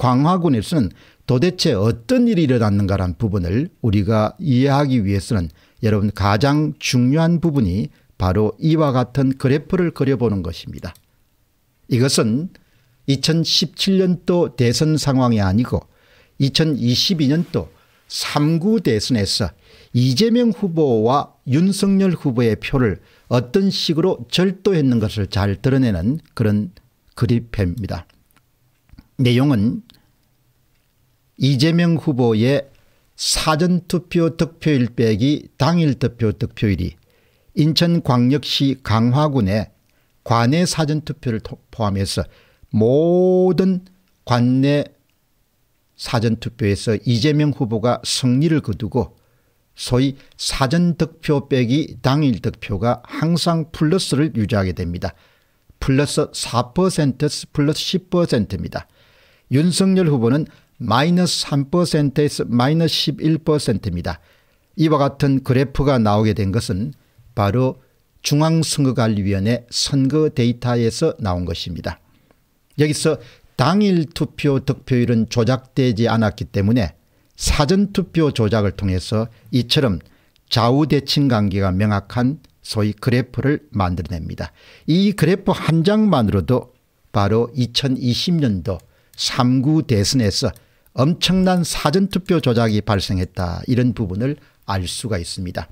광화군 에서는 도대체 어떤 일이 일어났는가라는 부분을 우리가 이해하기 위해서는 여러분 가장 중요한 부분이 바로 이와 같은 그래프를 그려보는 것입니다. 이것은 2017년도 대선 상황이 아니고 2022년도 3구 대선에서 이재명 후보와 윤석열 후보의 표를 어떤 식으로 절도했는 것을 잘 드러내는 그런 그래프입니다. 내용은 이재명 후보의 사전투표 득표일 빼기 당일 득표 득표일이 인천광역시 강화군의 관내 사전투표를 포함해서 모든 관내 사전투표에서 이재명 후보가 승리를 거두고 소위 사전득표 빼기 당일 득표가 항상 플러스를 유지하게 됩니다. 플러스 4% 플러스 10%입니다. 윤석열 후보는 마이너스 3%에서 마이너스 11%입니다. 이와 같은 그래프가 나오게 된 것은 바로 중앙선거관리위원회 선거 데이터에서 나온 것입니다. 여기서 당일 투표 득표율은 조작되지 않았기 때문에 사전투표 조작을 통해서 이처럼 좌우대칭 관계가 명확한 소위 그래프를 만들어냅니다. 이 그래프 한 장만으로도 바로 2020년도 3구 대선에서 엄청난 사전투표 조작이 발생했다 이런 부분을 알 수가 있습니다.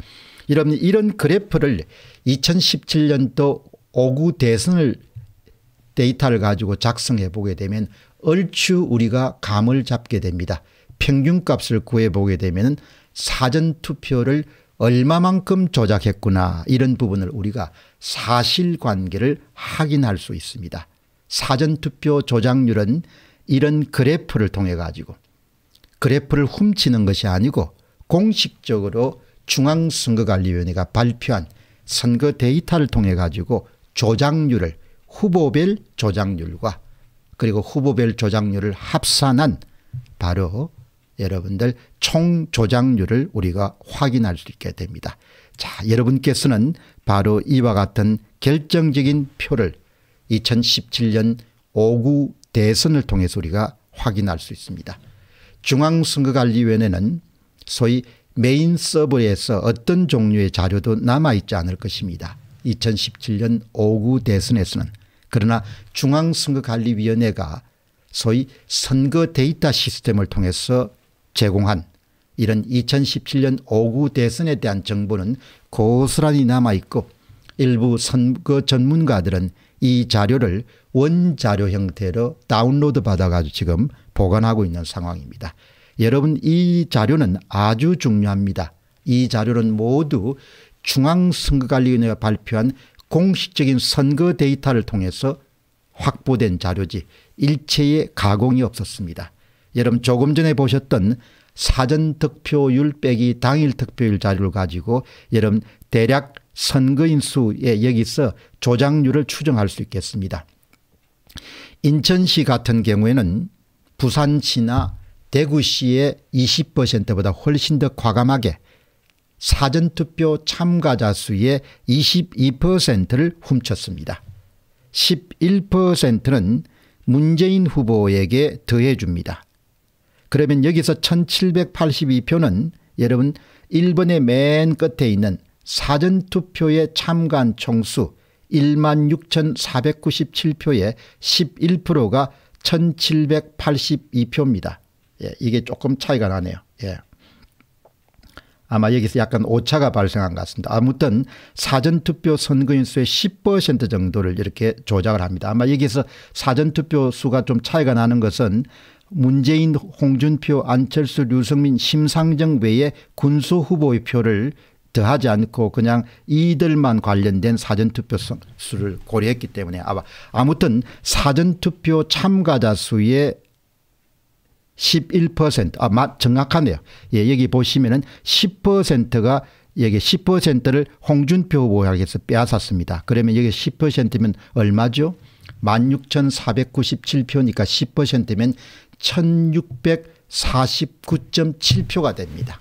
이런, 이런 그래프를 2017년도 5구 대선을 데이터를 가지고 작성해 보게 되면 얼추 우리가 감을 잡게 됩니다. 평균값을 구해보게 되면 사전투표를 얼마만큼 조작했구나 이런 부분을 우리가 사실관계를 확인할 수 있습니다. 사전투표 조작률은 이런 그래프를 통해 가지고 그래프를 훔치는 것이 아니고 공식적으로 중앙선거관리위원회가 발표한 선거 데이터를 통해 가지고 조작률을 후보별 조작률과 그리고 후보별 조작률을 합산한 바로 여러분들 총 조작률을 우리가 확인할 수 있게 됩니다. 자, 여러분께서는 바로 이와 같은 결정적인 표를 2017년 5구 대선을 통해서 우리가 확인할 수 있습니다. 중앙선거관리위원회는 소위 메인 서버에서 어떤 종류의 자료도 남아있지 않을 것입니다. 2017년 5구 대선에서는 그러나 중앙선거관리위원회가 소위 선거 데이터 시스템을 통해서 제공한 이런 2017년 5구 대선에 대한 정보는 고스란히 남아있고 일부 선거 전문가들은 이 자료를 원자료 형태로 다운로드 받아가지고 지금 보관하고 있는 상황입니다. 여러분 이 자료는 아주 중요합니다. 이 자료는 모두 중앙선거관리위원회가 발표한 공식적인 선거 데이터를 통해서 확보된 자료지 일체의 가공이 없었습니다. 여러분 조금 전에 보셨던 사전 득표율 빼기 당일 득표율 자료를 가지고 여러분 대략 선거인 수에 여기서 조작률을 추정할 수 있겠습니다. 인천시 같은 경우에는 부산시나 대구시의 20%보다 훨씬 더 과감하게 사전투표 참가자 수의 22%를 훔쳤습니다. 11%는 문재인 후보에게 더해줍니다. 그러면 여기서 1782표는 여러분 1번의 맨 끝에 있는 사전투표에 참가한 총수 1만 6,497표의 11%가 1,782표입니다. 예, 이게 조금 차이가 나네요. 예. 아마 여기서 약간 오차가 발생한 것 같습니다. 아무튼 사전투표 선거인수의 10% 정도를 이렇게 조작을 합니다. 아마 여기서 사전투표 수가 좀 차이가 나는 것은 문재인, 홍준표, 안철수, 류승민, 심상정 외에 군소 후보의 표를 더하지 않고 그냥 이들만 관련된 사전투표 수를 고려했기 때문에 아마 아무튼 사전투표 참가자 수의 11%아 마 정확하네요. 예, 여기 보시면은 10%가 여기 10%를 홍준표 후보에게서 빼앗았습니다. 그러면 여기 10%면 얼마죠? 16,497표니까 10%면 1649.7표가 됩니다.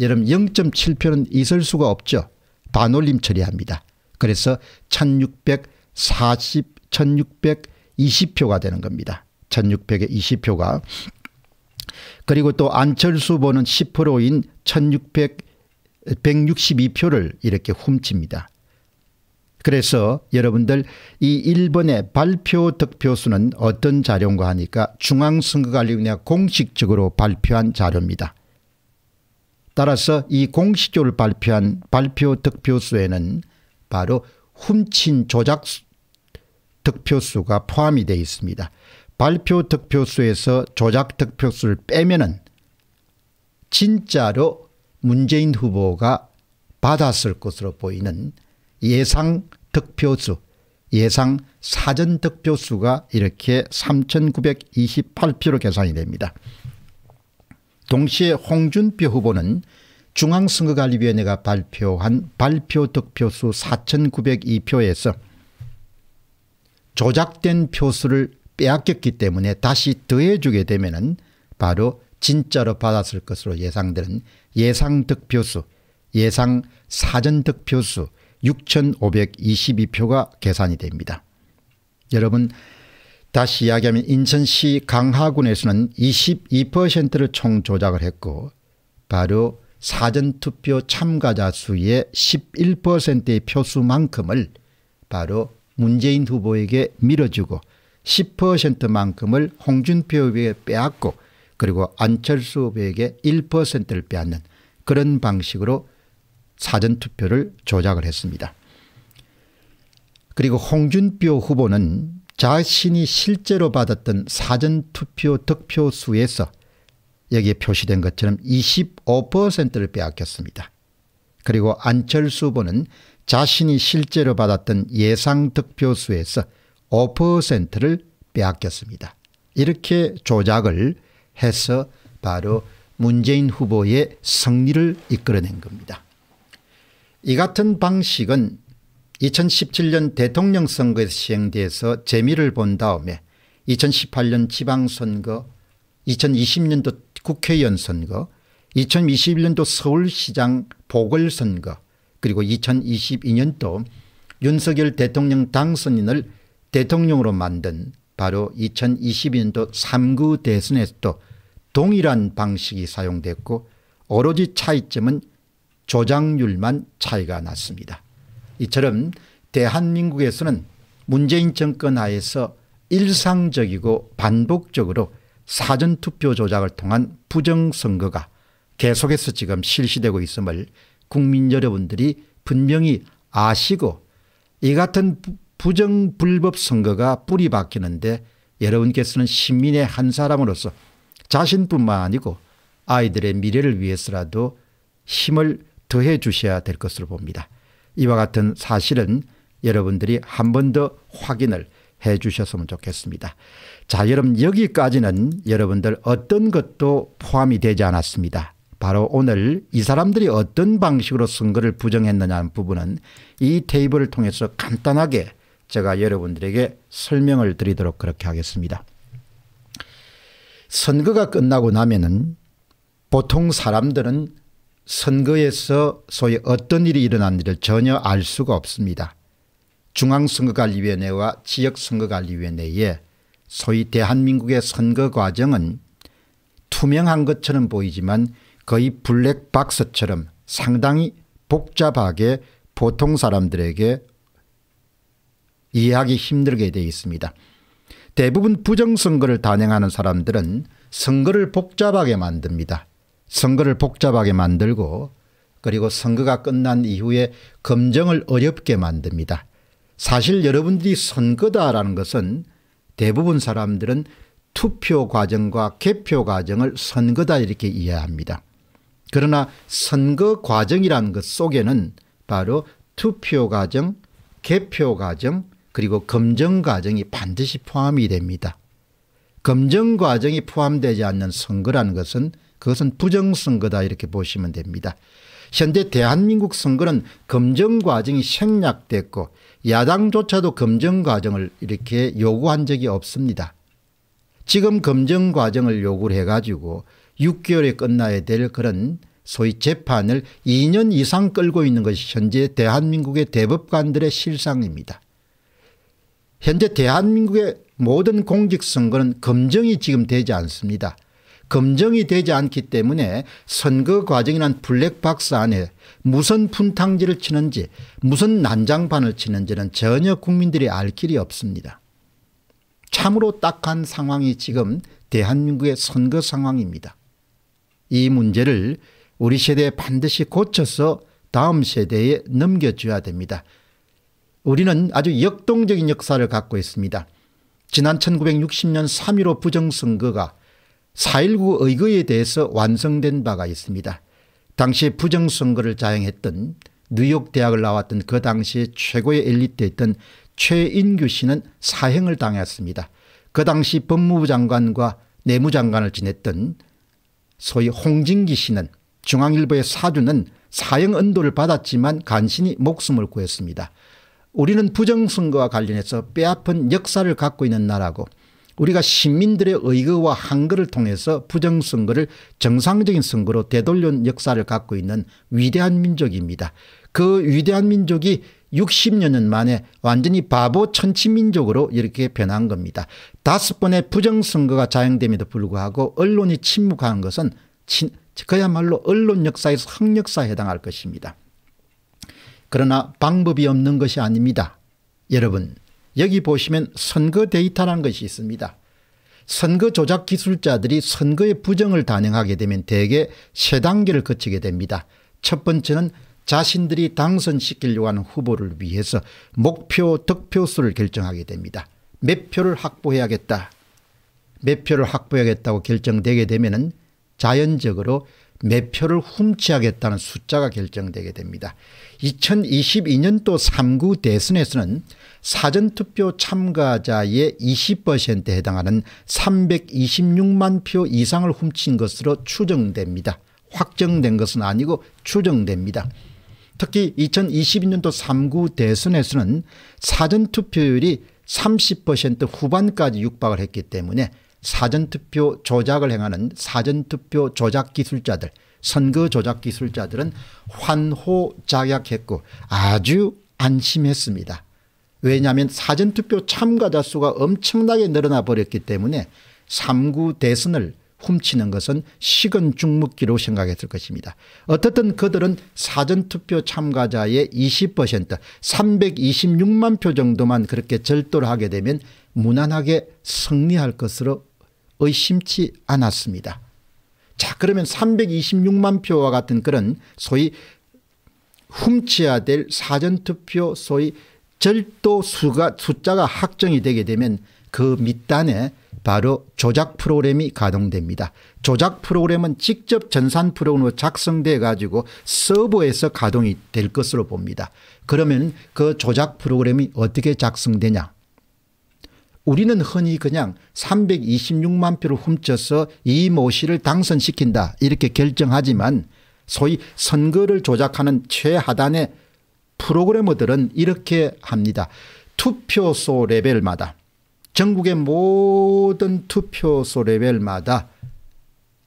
여러분 0.7표는 있을 수가 없죠. 반올림 처리합니다. 그래서 1640, 1620표가 되는 겁니다. 1600에 20표가. 그리고 또 안철수 보는 10%인 1600, 162표를 이렇게 훔칩니다. 그래서 여러분들 이 1번의 발표 득표수는 어떤 자료인가 하니까 중앙선거관리위원회 가 공식적으로 발표한 자료입니다. 따라서 이 공시조를 발표한 발표 득표수에는 바로 훔친 조작 득표수가 포함이 되어 있습니다. 발표 득표수에서 조작 득표수를 빼면은 진짜로 문재인 후보가 받았을 것으로 보이는 예상 득표수 예상 사전 득표수가 이렇게 3928표로 계산이 됩니다. 동시에 홍준표 후보는 중앙선거관리위원회가 발표한 발표 득표수 4,902표에서 조작된 표수를 빼앗겼기 때문에 다시 더해주게 되면 바로 진짜로 받았을 것으로 예상되는 예상 득표수 예상 사전 득표수 6,522표가 계산이 됩니다. 여러분 다시 이야기하면 인천시 강하군에서는 22%를 총 조작을 했고 바로 사전투표 참가자 수의 11%의 표수만큼을 바로 문재인 후보에게 밀어주고 10%만큼을 홍준표 후보에게 빼앗고 그리고 안철수 후보에게 1%를 빼앗는 그런 방식으로 사전투표를 조작을 했습니다. 그리고 홍준표 후보는 자신이 실제로 받았던 사전투표 득표 수에서 여기에 표시된 것처럼 25%를 빼앗겼습니다. 그리고 안철수 후보는 자신이 실제로 받았던 예상 득표 수에서 5%를 빼앗겼습니다. 이렇게 조작을 해서 바로 문재인 후보의 승리를 이끌어낸 겁니다. 이 같은 방식은 2017년 대통령 선거에서 시행돼서 재미를 본 다음에 2018년 지방선거 2020년도 국회의원 선거 2021년도 서울시장 보궐선거 그리고 2022년도 윤석열 대통령 당선인을 대통령으로 만든 바로 2022년도 3구 대선에서도 동일한 방식이 사용됐고 오로지 차이점은 조작률만 차이가 났습니다. 이처럼 대한민국에서는 문재인 정권 하에서 일상적이고 반복적으로 사전투표 조작을 통한 부정선거가 계속해서 지금 실시되고 있음을 국민 여러분들이 분명히 아시고 이 같은 부정불법 선거가 뿌리 박히는데 여러분께서는 시민의 한 사람으로서 자신뿐만 아니고 아이들의 미래를 위해서라도 힘을 더해 주셔야 될 것으로 봅니다. 이와 같은 사실은 여러분들이 한 번 더 확인을 해 주셨으면 좋겠습니다. 자 여러분 여기까지는 여러분들 어떤 것도 포함이 되지 않았습니다. 바로 오늘 이 사람들이 어떤 방식으로 선거를 부정했느냐는 부분은 이 테이블을 통해서 간단하게 제가 여러분들에게 설명을 드리도록 그렇게 하겠습니다. 선거가 끝나고 나면은 보통 사람들은 선거에서 소위 어떤 일이 일어났는지를 전혀 알 수가 없습니다. 중앙선거관리위원회와 지역선거관리위원회에 소위 대한민국의 선거 과정은 투명한 것처럼 보이지만 거의 블랙박스처럼 상당히 복잡하게 보통 사람들에게 이해하기 힘들게 되어 있습니다. 대부분 부정선거를 단행하는 사람들은 선거를 복잡하게 만듭니다. 선거를 복잡하게 만들고 그리고 선거가 끝난 이후에 검증을 어렵게 만듭니다. 사실 여러분들이 선거다라는 것은 대부분 사람들은 투표 과정과 개표 과정을 선거다 이렇게 이해합니다. 그러나 선거 과정이라는 것 속에는 바로 투표 과정, 개표 과정, 그리고 검증 과정이 반드시 포함이 됩니다. 검증 과정이 포함되지 않는 선거라는 것은 그것은 부정선거다 이렇게 보시면 됩니다. 현재 대한민국 선거는 검증 과정이 생략됐고 야당조차도 검증 과정을 이렇게 요구한 적이 없습니다. 지금 검증 과정을 요구를 해가지고 6개월에 끝나야 될 그런 소위 재판을 2년 이상 끌고 있는 것이 현재 대한민국의 대법관들의 실상입니다. 현재 대한민국의 모든 공직선거는 검증이 지금 되지 않습니다. 검증이 되지 않기 때문에 선거 과정이란 블랙박스 안에 무슨 분탕질을 치는지 무슨 난장판을 치는지는 전혀 국민들이 알 길이 없습니다. 참으로 딱한 상황이 지금 대한민국의 선거 상황입니다. 이 문제를 우리 세대에 반드시 고쳐서 다음 세대에 넘겨줘야 됩니다. 우리는 아주 역동적인 역사를 갖고 있습니다. 지난 1960년 3.15 부정선거가 4.19 의거에 대해서 완성된 바가 있습니다. 당시 부정선거를 자행했던 뉴욕 대학을 나왔던 그 당시 최고의 엘리트였던 최인규 씨는 사형을 당했습니다. 그 당시 법무부 장관과 내무장관을 지냈던 소위 홍진기 씨는 중앙일보의 사주는 사형 언도를 받았지만 간신히 목숨을 구했습니다. 우리는 부정선거와 관련해서 뼈아픈 역사를 갖고 있는 나라고 우리가 시민들의 의거와 한글을 통해서 부정선거를 정상적인 선거로 되돌린 려 역사를 갖고 있는 위대한 민족입니다. 그 위대한 민족이 60여년 만에 완전히 바보 천치민족으로 이렇게 변한 겁니다. 다섯 번의 부정선거가 자행됨에도 불구하고 언론이 침묵한 것은 그야말로 언론 역사에서 흑역사에 해당할 것입니다. 그러나 방법이 없는 것이 아닙니다. 여러분 여기 보시면 선거 데이터라는 것이 있습니다. 선거 조작 기술자들이 선거의 부정을 단행하게 되면 대개 세 단계를 거치게 됩니다. 첫 번째는 자신들이 당선시키려고 하는 후보를 위해서 목표 득표수를 결정하게 됩니다. 몇 표를 확보해야겠다. 몇 표를 확보해야겠다고 결정되게 되면 자연적으로 몇 표를 훔치야겠다는 숫자가 결정되게 됩니다. 2022년도 3구 대선에서는 사전투표 참가자의 20%에 해당하는 326만 표 이상을 훔친 것으로 추정됩니다. 확정된 것은 아니고 추정됩니다. 특히 2022년도 3구 대선에서는 사전투표율이 30% 후반까지 육박을 했기 때문에 사전투표 조작을 행하는 사전투표 조작 기술자들 선거 조작 기술자들은 환호작약했고 아주 안심했습니다. 왜냐하면 사전투표 참가자 수가 엄청나게 늘어나 버렸기 때문에 3구 대선을 훔치는 것은 식은 죽먹기로 생각했을 것입니다. 어떻든 그들은 사전투표 참가자의 20% 326만 표 정도만 그렇게 절도를 하게 되면 무난하게 승리할 것으로 의심치 않았습니다. 자, 그러면 326만 표와 같은 그런 소위 훔쳐야 될 사전투표 소위 절도 수가, 숫자가 확정이 되게 되면 그 밑단에 바로 조작 프로그램이 가동됩니다. 조작 프로그램은 직접 전산 프로그램으로 작성되어 가지고 서버에서 가동이 될 것으로 봅니다. 그러면 그 조작 프로그램이 어떻게 작성되냐 우리는 흔히 그냥 326만 표를 훔쳐서 이모 씨를 당선시킨다 이렇게 결정하지만 소위 선거를 조작하는 최하단의 프로그래머들은 이렇게 합니다. 투표소 레벨마다 전국의 모든 투표소 레벨마다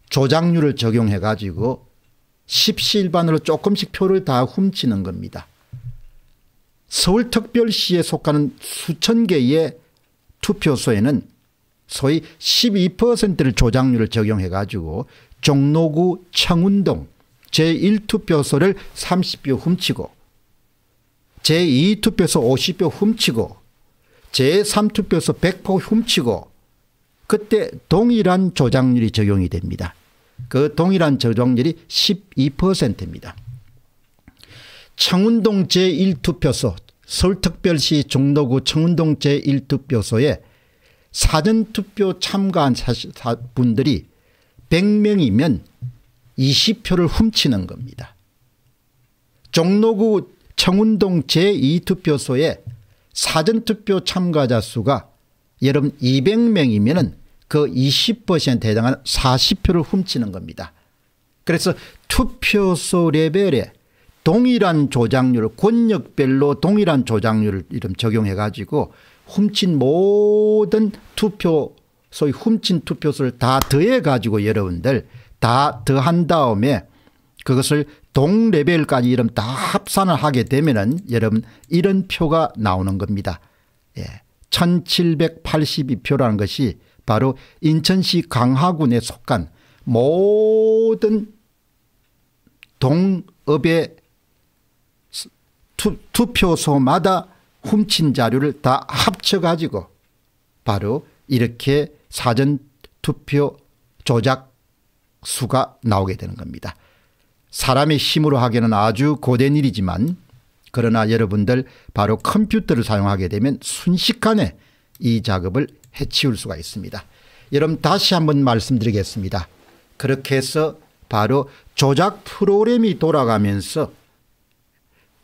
조작률을 적용해 가지고 십시일반으로 조금씩 표를 다 훔치는 겁니다. 서울특별시에 속하는 수천 개의 투표소에는 소위 12%를 조작률을 적용해 가지고 종로구 청운동 제1투표소를 30표 훔치고 제2투표소 50표 훔치고 제3투표소 100표 훔치고 그때 동일한 조작률이 적용이 됩니다. 그 동일한 조정률이 12%입니다. 창운동 제1투표소 서울특별시 종로구 청운동 제1투표소에 사전투표 참가한 분들이 100명이면 20표를 훔치는 겁니다. 종로구 청운동 제2투표소에 사전투표 참가자 수가 여러분 200명이면 그 20%에 해당하는 40표를 훔치는 겁니다. 그래서 투표소 레벨에 동일한 조작률 권역별로 동일한 조작률을 이름 적용해 가지고 훔친 모든 투표 소위 훔친 투표수를 다 더해 가지고 여러분들 다 더한 다음에 그것을 동레벨까지 이름 다 합산을 하게 되면은 여러분 이런 표가 나오는 겁니다. 예. 1782표라는 것이 바로 인천시 강화군에 속한 모든 동업의 투, 투표소마다 훔친 자료를 다 합쳐가지고 바로 이렇게 사전투표 조작 수가 나오게 되는 겁니다. 사람의 힘으로 하기에는 아주 고된 일이지만 그러나 여러분들 바로 컴퓨터를 사용하게 되면 순식간에 이 작업을 해치울 수가 있습니다. 여러분 다시 한번 말씀드리겠습니다. 그렇게 해서 바로 조작 프로그램이 돌아가면서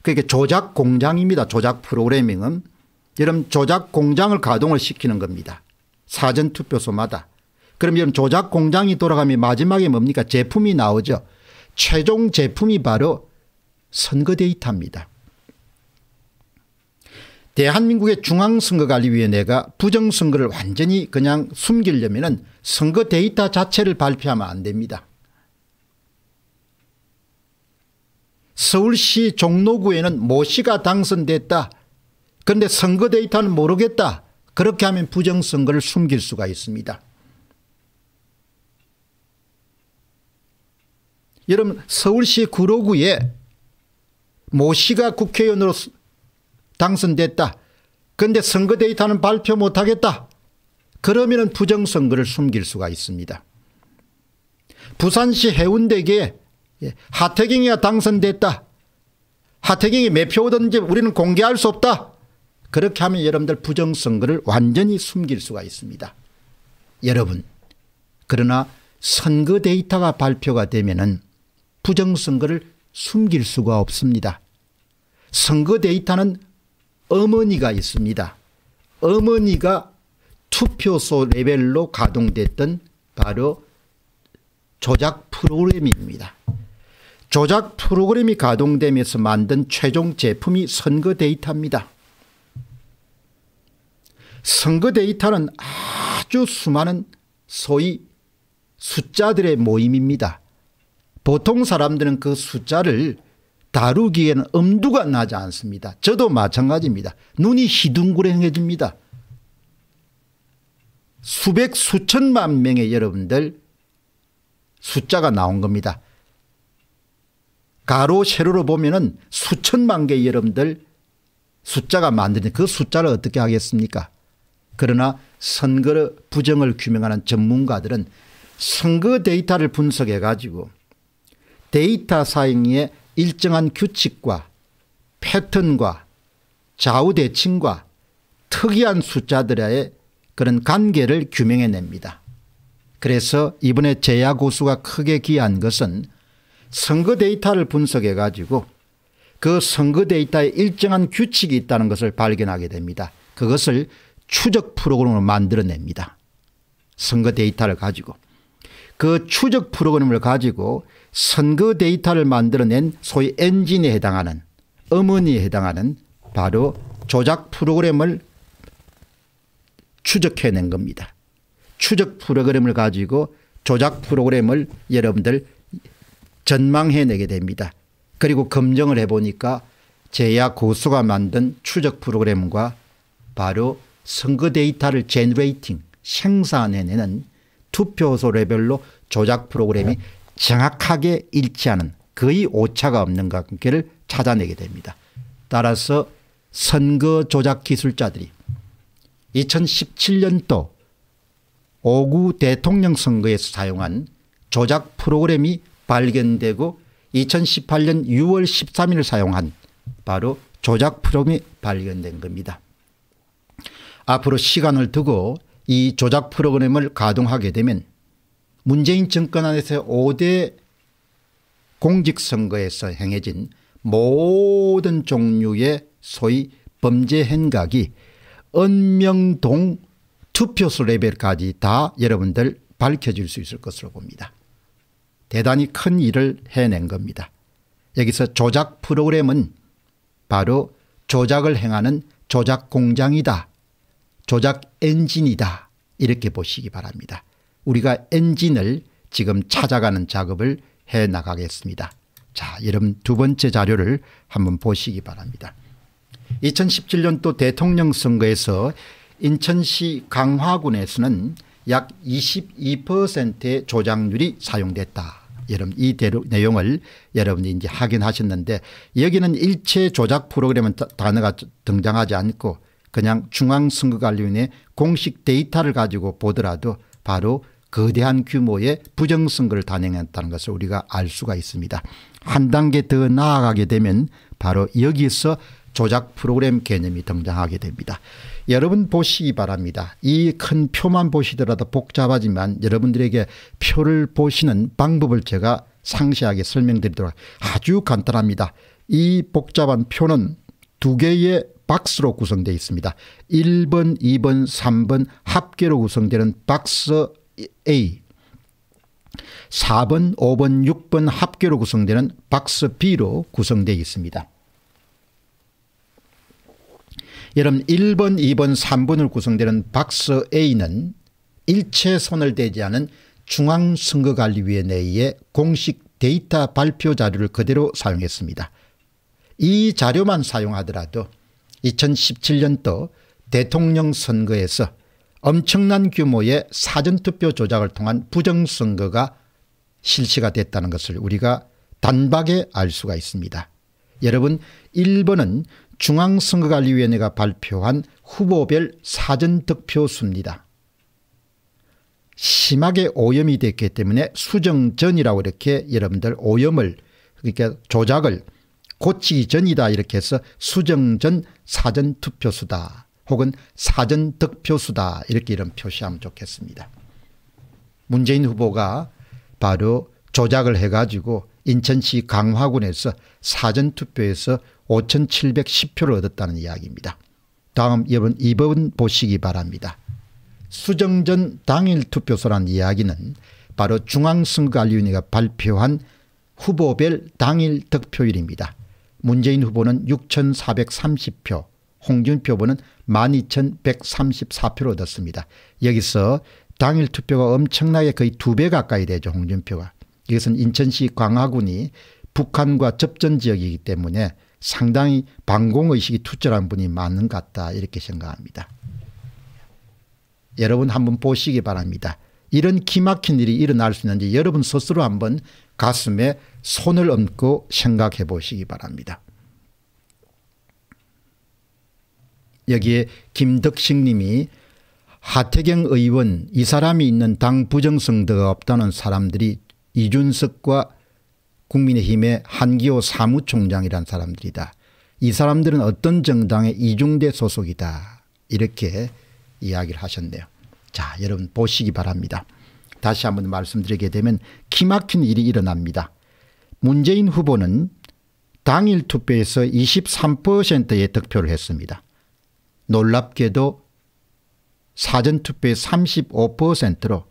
그게 조작 공장입니다. 조작 프로그래밍은. 이런 조작 공장을 가동을 시키는 겁니다. 사전투표소마다. 그럼 이런 조작 공장이 돌아가면 마지막에 뭡니까 제품이 나오죠. 최종 제품이 바로 선거 데이터입니다. 대한민국의 중앙선거관리위원회가 부정선거를 완전히 그냥 숨기려면 선거 데이터 자체를 발표하면 안 됩니다. 서울시 종로구에는 모 씨가 당선됐다. 그런데 선거 데이터는 모르겠다. 그렇게 하면 부정선거를 숨길 수가 있습니다. 여러분 서울시 구로구에 모 씨가 국회의원으로 당선됐다. 그런데 선거 데이터는 발표 못하겠다. 그러면 부정선거를 숨길 수가 있습니다. 부산시 해운대에 하태경이가 예, 당선됐다. 하태경이 몇 표 오든지 우리는 공개할 수 없다. 그렇게 하면 여러분들 부정선거를 완전히 숨길 수가 있습니다. 여러분 그러나 선거 데이터가 발표가 되면 부정선거를 숨길 수가 없습니다. 선거 데이터는 어머니가 있습니다. 어머니가 투표소 레벨로 가동됐던 바로 조작 프로그램입니다. 조작 프로그램이 가동되면서 만든 최종 제품이 선거 데이터입니다. 선거 데이터는 아주 수많은 소위 숫자들의 모임입니다. 보통 사람들은 그 숫자를 다루기에는 엄두가 나지 않습니다. 저도 마찬가지입니다. 눈이 희둥그레해집니다. 수백 수천만 명의 여러분들 숫자가 나온 겁니다. 가로 세로로 보면은 수천만 개의 여러분들 숫자가 만드는 그 숫자를 어떻게 하겠습니까? 그러나 선거 부정을 규명하는 전문가들은 선거 데이터를 분석해 가지고 데이터 사용에 일정한 규칙과 패턴과 좌우대칭과 특이한 숫자들의 그런 관계를 규명해냅니다. 그래서 이번에 재야 고수가 크게 기한 것은 선거 데이터를 분석해 가지고 그 선거 데이터에 일정한 규칙이 있다는 것을 발견하게 됩니다. 그것을 추적 프로그램으로 만들어냅니다. 선거 데이터를 가지고 그 추적 프로그램을 가지고 선거 데이터를 만들어낸 소위 엔진에 해당하는 어머니에 해당하는 바로 조작 프로그램을 추적해낸 겁니다. 추적 프로그램을 가지고 조작 프로그램을 여러분들 전망해내게 됩니다. 그리고 검증을 해보니까 제야 고수가 만든 추적 프로그램과 바로 선거 데이터를 제너레이팅 생산해내는 투표소 레벨로 조작 프로그램이 네. 정확하게 일치하는 거의 오차가 없는 관계를 찾아내게 됩니다. 따라서 선거 조작 기술자들이 2017년도 5구 대통령 선거에서 사용한 조작 프로그램이 발견되고 2018년 6월 13일 사용한 바로 조작 프이 발견된 겁니다. 앞으로 시간을 두고 이 조작 프로그램을 가동하게 되면 문재인 정권 안에서 5대 공직선거에서 행해진 모든 종류의 소위 범죄 행각이 은명동 투표수 레벨까지 다 여러분들 밝혀질 수 있을 것으로 봅니다. 대단히 큰 일을 해낸 겁니다. 여기서 조작 프로그램은 바로 조작을 행하는 조작 공장이다. 조작 엔진이다. 이렇게 보시기 바랍니다. 우리가 엔진을 지금 찾아가는 작업을 해 나가겠습니다. 자, 여러분 두 번째 자료를 한번 보시기 바랍니다. 2017년도 대통령 선거에서 인천시 강화군에서는 약 22%의 조작률이 사용됐다. 여러분 이 내용을 여러분이 이제 확인하셨는데 여기는 일체 조작 프로그램은 단어가 등장하지 않고 그냥 중앙선거관리위원회 공식 데이터를 가지고 보더라도 바로 거대한 규모의 부정선거를 단행했다는 것을 우리가 알 수가 있습니다. 한 단계 더 나아가게 되면 바로 여기서 조작 프로그램 개념이 등장하게 됩니다. 여러분 보시기 바랍니다. 이 큰 표만 보시더라도 복잡하지만 여러분들에게 표를 보시는 방법을 제가 상세하게 설명드리도록 아주 간단합니다. 이 복잡한 표는 두 개의 박스로 구성되어 있습니다. 1번, 2번, 3번 합계로 구성되는 박스 A 4번, 5번, 6번 합계로 구성되는 박스 B로 구성되어 있습니다. 여러분 1번 2번 3번을 구성되는 박스 A는 일체 손을 대지 않은 중앙선거관리위원회의 의 공식 데이터 발표 자료를 그대로 사용했습니다. 이 자료만 사용하더라도 2017년도 대통령 선거에서 엄청난 규모의 사전투표 조작을 통한 부정선거가 실시가 됐다는 것을 우리가 단박에 알 수가 있습니다. 여러분 1번은 중앙선거관리위원회가 발표한 후보별 사전 득표 수입니다. 심하게 오염이 됐기 때문에 수정 전이라고 이렇게 여러분들 오염을 그러니까 조작을 고치기 전이다 이렇게 해서 수정 전 사전 투표수다 혹은 사전 득표수다 이렇게 이런 표시하면 좋겠습니다. 문재인 후보가 바로 조작을 해가지고 인천시 강화군에서 사전투표에서 5,710표를 얻었다는 이야기입니다. 다음 여러분 2번 보시기 바랍니다. 수정전 당일 투표소란 이야기는 바로 중앙선거관리위원회가 발표한 후보별 당일 득표율입니다. 문재인 후보는 6,430표, 홍준표 후보는 12,134표를 얻었습니다. 여기서 당일 투표가 엄청나게 거의 두 배 가까이 되죠. 홍준표가. 이것은 인천시 광화군이 북한과 접전 지역이기 때문에 상당히 반공의식이 투철한 분이 많은 것 같다 이렇게 생각합니다. 여러분 한번 보시기 바랍니다. 이런 기막힌 일이 일어날 수 있는지 여러분 스스로 한번 가슴에 손을 얹고 생각해 보시기 바랍니다. 여기에 김덕식 님이 하태경 의원 이 사람이 있는 당 부정성도가 없다는 사람들이 이준석과 국민의힘의 한기호 사무총장이란 사람들이다. 이 사람들은 어떤 정당의 이중대 소속이다. 이렇게 이야기를 하셨네요. 자 여러분 보시기 바랍니다. 다시 한 번 말씀드리게 되면 기막힌 일이 일어납니다. 문재인 후보는 당일 투표에서 23%의 득표를 했습니다. 놀랍게도 사전투표의 35%로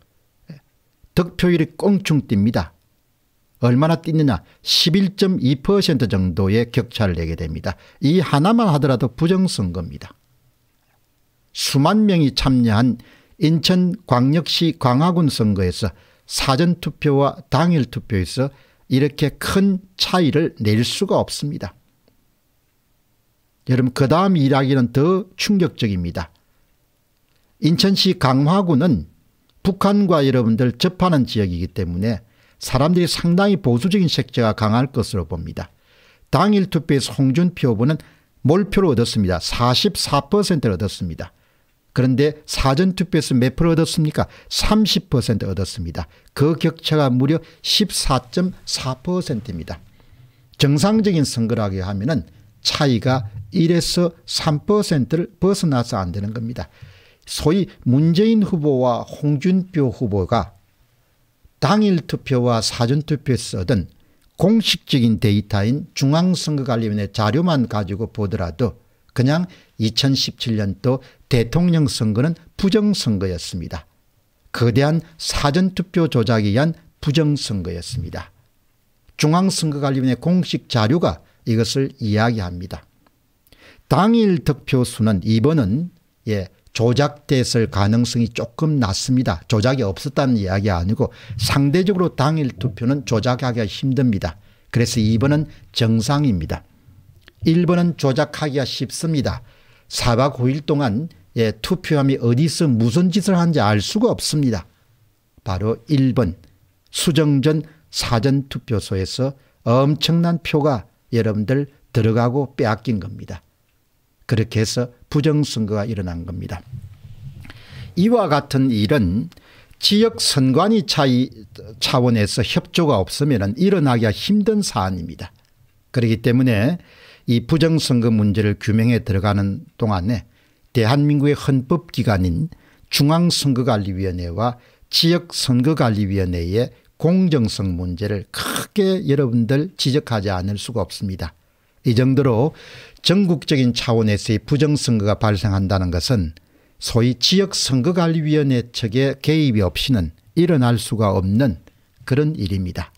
득표율이 껑충 뜁니다. 얼마나 뛰느냐 11.2% 정도의 격차를 내게 됩니다. 이 하나만 하더라도 부정선거입니다. 수만 명이 참여한 인천광역시 광화군 선거에서 사전투표와 당일투표에서 이렇게 큰 차이를 낼 수가 없습니다. 여러분 그 다음 일하기는 더 충격적입니다. 인천시 강화군은 북한과 여러분들 접하는 지역이기 때문에 사람들이 상당히 보수적인 색채가 강할 것으로 봅니다. 당일 투표에서 홍준표 후보는 몰표를 얻었습니다. 44%를 얻었습니다. 그런데 사전투표에서 몇 프로 얻었습니까? 30% 얻었습니다. 그 격차가 무려 14.4%입니다. 정상적인 선거라고 하면 차이가 1에서 3%를 벗어나서 안 되는 겁니다. 소위 문재인 후보와 홍준표 후보가 당일 투표와 사전 투표에 쓰던 공식적인 데이터인 중앙선거관리위원회 자료만 가지고 보더라도 그냥 2017년도 대통령 선거는 부정선거였습니다. 거대한 사전투표 조작에 의한 부정선거였습니다. 중앙선거관리위원회 공식 자료가 이것을 이야기합니다. 당일 득표수는 이번은 예, 조작됐을 가능성이 조금 낮습니다. 조작이 없었다는 이야기 아니고 상대적으로 당일 투표는 조작하기가 힘듭니다. 그래서 2번은 정상입니다. 1번은 조작하기가 쉽습니다. 4박 5일 동안 예, 투표함이 어디서 무슨 짓을 하는지 알 수가 없습니다. 바로 1번 수정전 사전투표소에서 엄청난 표가 여러분들 들어가고 빼앗긴 겁니다. 그렇게 해서 부정선거가 일어난 겁니다. 이와 같은 일은 지역 선관위 차원에서 협조가 없으면 일어나기가 힘든 사안입니다. 그렇기 때문에 이 부정선거 문제를 규명에 들어가는 동안에 대한민국의 헌법기관인 중앙선거관리위원회와 지역선거관리위원회의 공정성 문제를 크게 여러분들 지적하지 않을 수가 없습니다. 이 정도로 전국적인 차원에서의 부정선거가 발생한다는 것은 소위 지역선거관리위원회 측의 개입이 없이는 일어날 수가 없는 그런 일입니다.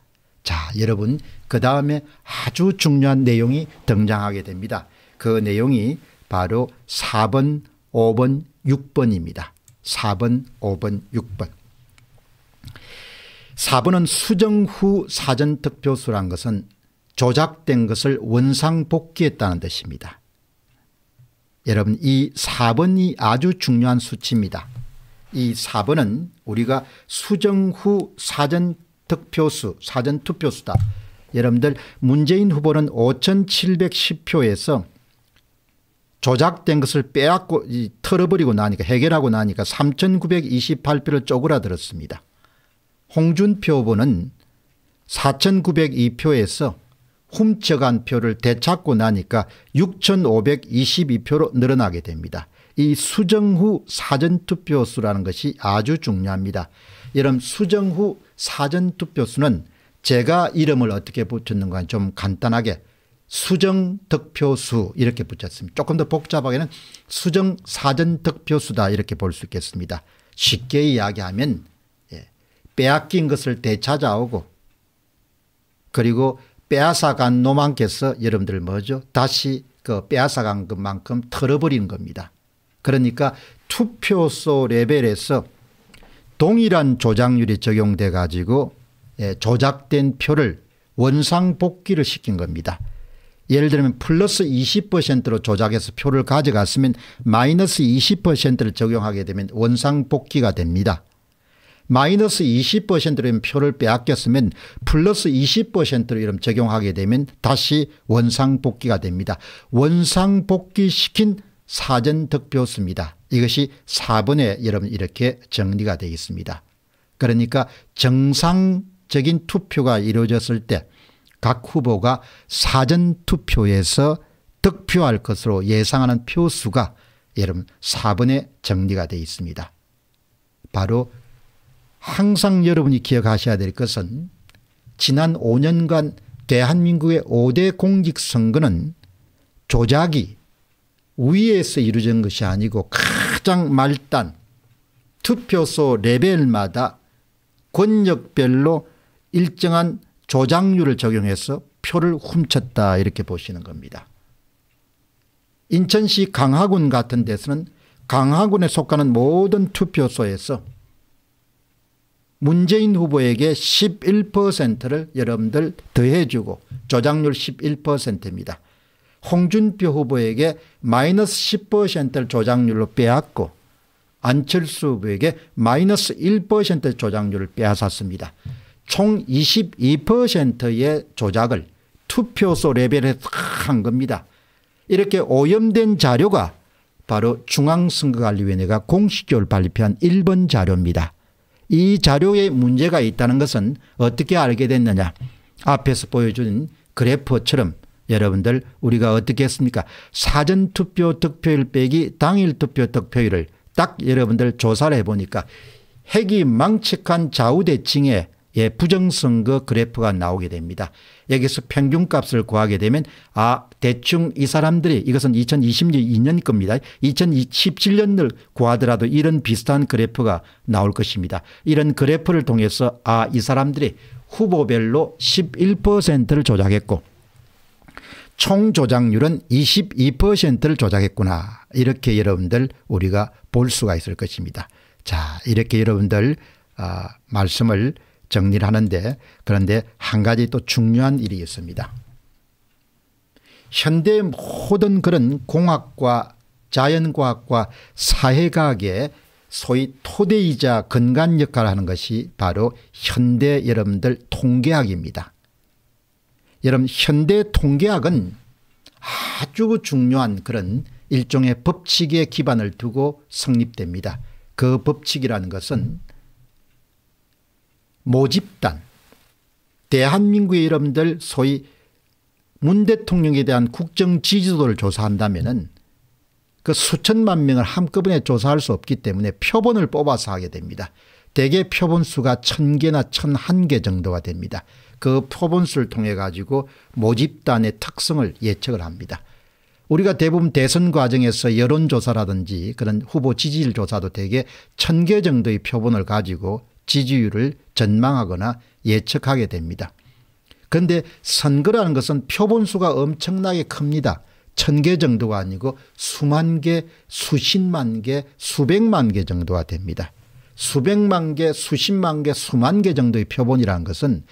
자 여러분 그 다음에 아주 중요한 내용이 등장하게 됩니다. 그 내용이 바로 4번 5번 6번입니다. 4번 5번 6번 4번은 수정 후 사전투표수란 것은 조작된 것을 원상복귀했다는 뜻입니다. 여러분 이 4번이 아주 중요한 수치입니다. 이 4번은 우리가 수정 후 사전 득표수 사전 투표수다. 여러분들 문재인 후보는 5710표에서 조작된 것을 빼앗고 털어버리고 나니까 해결하고 나니까 3928표를 쪼그라들었습니다. 홍준표 후보는 4902표에서 훔쳐간 표를 되찾고 나니까 6,522표로 늘어나게 됩니다. 이 수정 후 사전투표 수라는 것이 아주 중요합니다. 이런 수정 후 사전투표 수는 제가 이름을 어떻게 붙였는가 좀 간단하게 수정 득표수 이렇게 붙였습니다. 조금 더 복잡하게는 수정 사전 득표수다 이렇게 볼 수 있겠습니다. 쉽게 이야기하면 예, 빼앗긴 것을 되찾아오고 그리고 빼앗아간 놈한테서 여러분들 뭐죠? 다시 그 빼앗아간 것만큼 털어버리는 겁니다. 그러니까 투표소 레벨에서 동일한 조작률이 적용돼 가지고 예, 조작된 표를 원상복귀를 시킨 겁니다. 예를 들면 플러스 20%로 조작해서 표를 가져갔으면 마이너스 20%를 적용하게 되면 원상복귀가 됩니다. 마이너스 20%로 표를 빼앗겼으면 플러스 20%로 이런 적용하게 되면 다시 원상복귀가 됩니다. 원상복귀시킨 사전득표수입니다. 이것이 4번에 여러분 이렇게 정리가 되어 습니다 그러니까 정상적인 투표가 이루어졌을 때 각 후보가 사전투표에서 득표할 것으로 예상하는 표수가 여러분 4번에 정리가 되어 있습니다. 바로 항상 여러분이 기억하셔야 될 것은 지난 5년간 대한민국의 5대 공직선거는 조작이 위에서 이루어진 것이 아니고 가장 말단 투표소 레벨마다 권력별로 일정한 조작률을 적용해서 표를 훔쳤다 이렇게 보시는 겁니다. 인천시 강화군 같은 데서는 강화군에 속하는 모든 투표소에서 문재인 후보에게 11%를 여러분들 더해주고 조작률 11%입니다. 홍준표 후보에게 마이너스 10%를 조작률로 빼앗고 안철수 후보에게 마이너스 1% 조작률을 빼앗았습니다. 총 22%의 조작을 투표소 레벨에 탁 한 겁니다. 이렇게 오염된 자료가 바로 중앙선거관리위원회가 공식적으로 발표한 1번 자료입니다. 이 자료에 문제가 있다는 것은 어떻게 알게 됐느냐 앞에서 보여준 그래프처럼 여러분들 우리가 어떻게 했습니까 사전투표 득표율 빼기 당일투표 득표율을 딱 여러분들 조사를 해보니까 핵이 망측한 좌우대칭에 예, 부정선거 그래프가 나오게 됩니다. 여기서 평균값을 구하게 되면 아 대충 이 사람들이 이것은 2022년 겁니다. 2017년을 구하더라도 이런 비슷한 그래프가 나올 것입니다. 이런 그래프를 통해서 아 이 사람들이 후보별로 11%를 조작했고 총 조작률은 22%를 조작했구나. 이렇게 여러분들 우리가 볼 수가 있을 것입니다. 자 이렇게 여러분들 아, 말씀을 정리를 하는데 그런데 한 가지 또 중요한 일이 있습니다. 현대 모든 그런 공학과 자연과학과 사회과학의 소위 토대이자 근간 역할을 하는 것이 바로 현대 여러분들 통계학입니다. 여러분 현대 통계학은 아주 중요한 그런 일종의 법칙에 기반을 두고 성립됩니다. 그 법칙이라는 것은 모집단 대한민국의 여러분들 소위 문 대통령에 대한 국정 지지도를 조사한다면은 그 수천만 명을 한꺼번에 조사할 수 없기 때문에 표본을 뽑아서 하게 됩니다. 대개 표본 수가 천 개나 천 한 개 정도가 됩니다. 그 표본 수를 통해 가지고 모집단의 특성을 예측을 합니다. 우리가 대부분 대선 과정에서 여론조사라든지 그런 후보 지지율 조사도 대개 천 개 정도의 표본을 가지고 지지율을 전망하거나 예측하게 됩니다. 그런데 선거라는 것은 표본수가 엄청나게 큽니다. 천 개 정도가 아니고 수만 개, 수십만 개, 수백만 개 정도가 됩니다. 수백만 개, 수십만 개, 수만 개 정도의 표본이라는 것은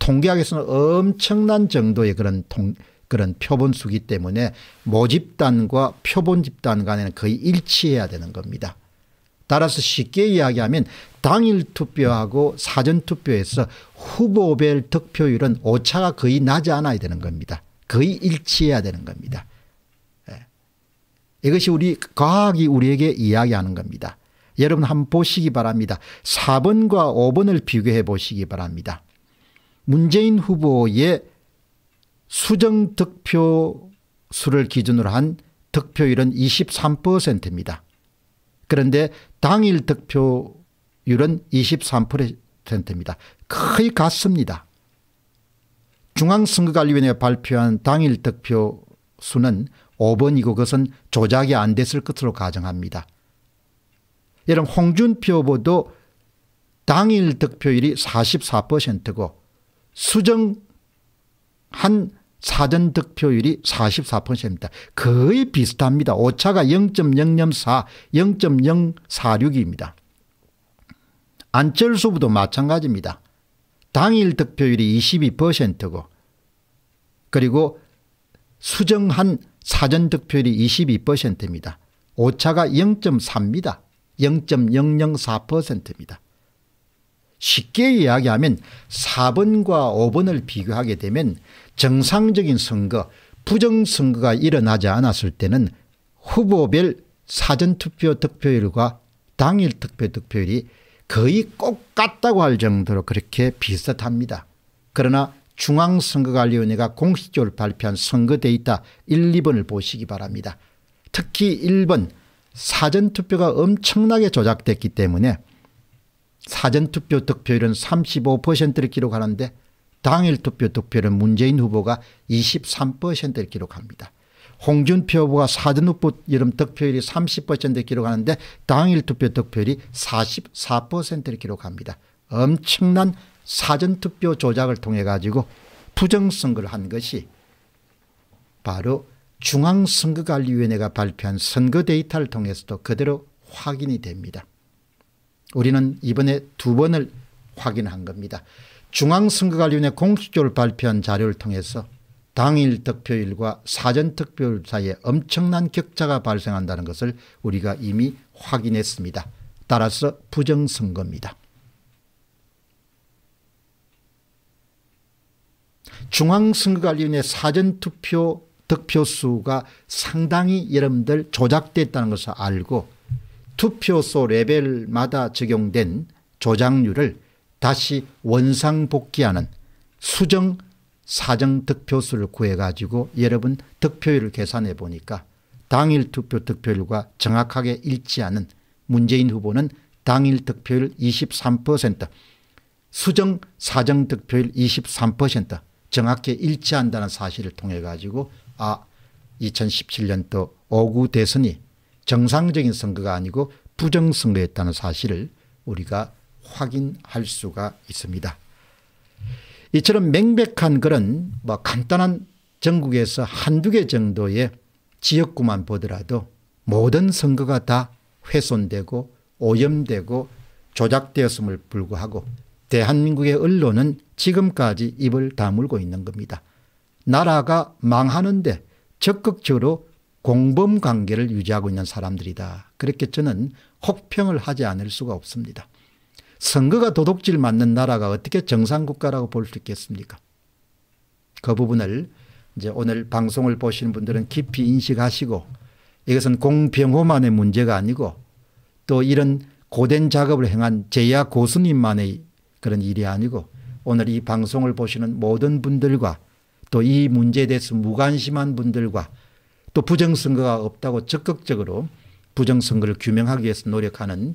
통계학에서는 엄청난 정도의 그런 통, 그런 표본수기 때문에 모집단과 표본집단 간에는 거의 일치해야 되는 겁니다. 따라서 쉽게 이야기하면 당일 투표하고 사전 투표에서 후보별 득표율은 오차가 거의 나지 않아야 되는 겁니다. 거의 일치해야 되는 겁니다. 예. 이것이 우리 과학이 우리에게 이야기하는 겁니다. 여러분 한번 보시기 바랍니다. 4번과 5번을 비교해 보시기 바랍니다. 문재인 후보의 수정 득표 수를 기준으로 한 득표율은 23%입니다. 그런데 당일 득표율은 23%입니다. 거의 같습니다. 중앙선거관리위원회 발표한 당일 득표 수는 5번이고 그것은 조작이 안 됐을 것으로 가정합니다. 여러 홍준표 후보도 당일 득표율이 44%고 수정한 사전 득표율이 44%입니다. 거의 비슷합니다. 오차가 0.004, 0.046입니다. 안철수부도 마찬가지입니다. 당일 득표율이 22%고 그리고 수정한 사전 득표율이 22%입니다. 오차가 0.3입니다. 0.004%입니다. 쉽게 이야기하면 4번과 5번을 비교하게 되면 정상적인 선거 부정선거가 일어나지 않았을 때는 후보별 사전투표 득표율과 당일 투표 득표율이 거의 꼭 같다고 할 정도로 그렇게 비슷합니다. 그러나 중앙선거관리위원회가 공식적으로 발표한 선거 데이터 1, 2번을 보시기 바랍니다. 특히 1번 사전투표가 엄청나게 조작됐기 때문에 사전투표 득표율은 35%를 기록하는데 당일 투표 득표는 문재인 후보가 23%를 기록합니다. 홍준표 후보가 사전 후보 여름 득표율이 30%를 기록하는데 당일 투표 득표율이 44%를 기록합니다. 엄청난 사전 투표 조작을 통해 가지고 부정선거를 한 것이 바로 중앙선거관리위원회가 발표한 선거 데이터를 통해서도 그대로 확인이 됩니다. 우리는 이번에 두 번을 확인한 겁니다. 중앙선거관리위원회 공식적으로 발표한 자료를 통해서 당일 득표율과 사전 득표율 사이에 엄청난 격차가 발생한다는 것을 우리가 이미 확인했습니다. 따라서 부정선거입니다. 중앙선거관리위원회 사전투표 득표수가 상당히 여러분들 조작됐다는 것을 알고 투표소 레벨마다 적용된 조작률을 다시 원상복귀하는 수정 사정 득표수를 구해가지고 여러분 득표율을 계산해 보니까 당일 투표 득표율과 정확하게 일치하는 문재인 후보는 당일 득표율 23% 수정 사정 득표율 23% 정확히 일치한다는 사실을 통해 가지고 아 2017년도 5구 대선이 정상적인 선거가 아니고 부정선거였다는 사실을 우리가 확인할 수가 있습니다. 이처럼 명백한 그런 뭐 간단한 전국에서 한두 개 정도의 지역구만 보더라도 모든 선거가 다 훼손되고 오염되고 조작되었음을 불구하고 대한민국의 언론은 지금까지 입을 다물고 있는 겁니다. 나라가 망하는데 적극적으로 공범관계를 유지하고 있는 사람들이다. 그렇게 저는 혹평을 하지 않을 수가 없습니다. 선거가 도둑질 맞는 나라가 어떻게 정상국가라고 볼 수 있겠습니까? 그 부분을 이제 오늘 방송을 보시는 분들은 깊이 인식하시고 이것은 공병호만의 문제가 아니고 또 이런 고된 작업을 행한 제야 고수님만의 그런 일이 아니고 오늘 이 방송을 보시는 모든 분들과 또 이 문제에 대해서 무관심한 분들과 또 부정선거가 없다고 적극적으로 부정선거를 규명하기 위해서 노력하는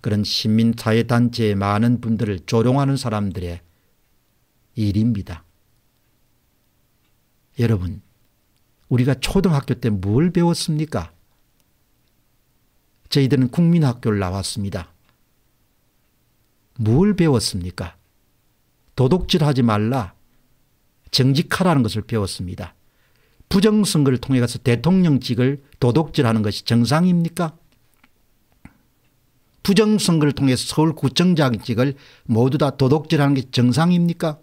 그런 시민사회단체의 많은 분들을 조롱하는 사람들의 일입니다. 여러분 우리가 초등학교 때 뭘 배웠습니까? 저희들은 국민학교를 나왔습니다. 뭘 배웠습니까? 도둑질하지 말라 정직하라는 것을 배웠습니다. 부정선거를 통해 가서 대통령직을 도둑질하는 것이 정상입니까? 부정선거를 통해서 서울구청장직을 모두 다도덕질하는게 정상입니까?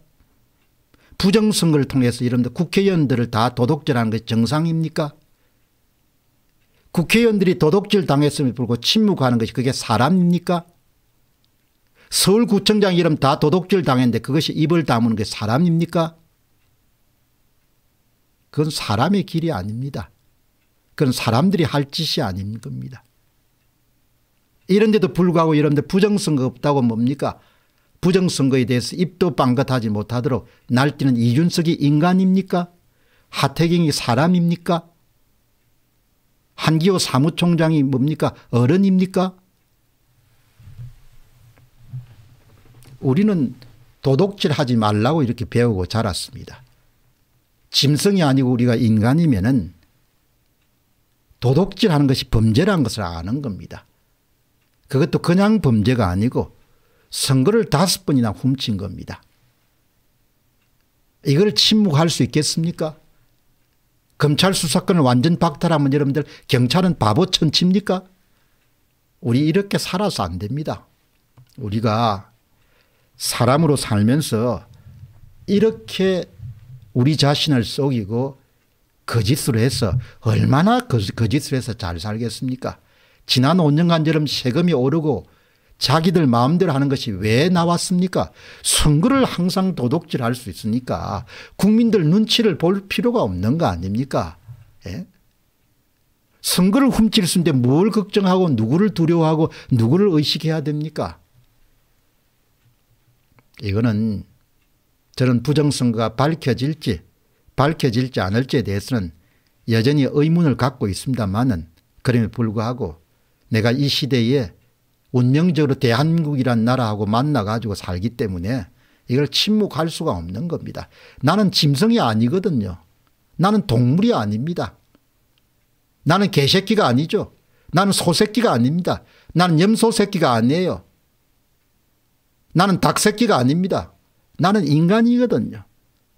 부정선거를 통해서 여러분들 국회의원들을 다 도둑질하는 게 정상입니까? 국회의원들이 도둑질 당했음에 불구하고 침묵하는 것이 그게 사람입니까? 서울구청장 이름 다 도둑질 당했는데 그것이 입을 다무는 게 사람입니까? 그건 사람의 길이 아닙니다. 그건 사람들이 할 짓이 아닌 겁니다. 이런데도 불구하고 이런데 부정선거 없다고 뭡니까 부정선거에 대해서 입도 빵긋하지 못하도록 날뛰는 이준석이 인간입니까 하태경이 사람입니까 한기호 사무총장이 뭡니까 어른입니까 우리는 도덕질하지 말라고 이렇게 배우고 자랐습니다. 짐승이 아니고 우리가 인간이면 은도덕질하는 것이 범죄라는 것을 아는 겁니다. 그것도 그냥 범죄가 아니고 선거를 다섯 번이나 훔친 겁니다. 이걸 침묵할 수 있겠습니까? 검찰 수사권을 완전 박탈하면 여러분들 경찰은 바보 천치입니까? 우리 이렇게 살아서 안 됩니다. 우리가 사람으로 살면서 이렇게 우리 자신을 속이고 거짓으로 해서 얼마나 거짓으로 해서 잘 살겠습니까? 지난 5년간처럼 세금이 오르고 자기들 마음대로 하는 것이 왜 나왔습니까? 선거를 항상 도둑질할 수 있으니까 국민들 눈치를 볼 필요가 없는 거 아닙니까? 예? 선거를 훔칠 수 있는데 뭘 걱정하고 누구를 두려워하고 누구를 의식해야 됩니까? 이거는 저는 부정선거가 밝혀질지 밝혀질지 않을지에 대해서는 여전히 의문을 갖고 있습니다만은 그럼에 불구하고 내가 이 시대에 운명적으로 대한민국이란 나라하고 만나가지고 살기 때문에 이걸 침묵할 수가 없는 겁니다. 나는 짐승이 아니거든요. 나는 동물이 아닙니다. 나는 개새끼가 아니죠. 나는 소새끼가 아닙니다. 나는 염소새끼가 아니에요. 나는 닭새끼가 아닙니다. 나는 인간이거든요.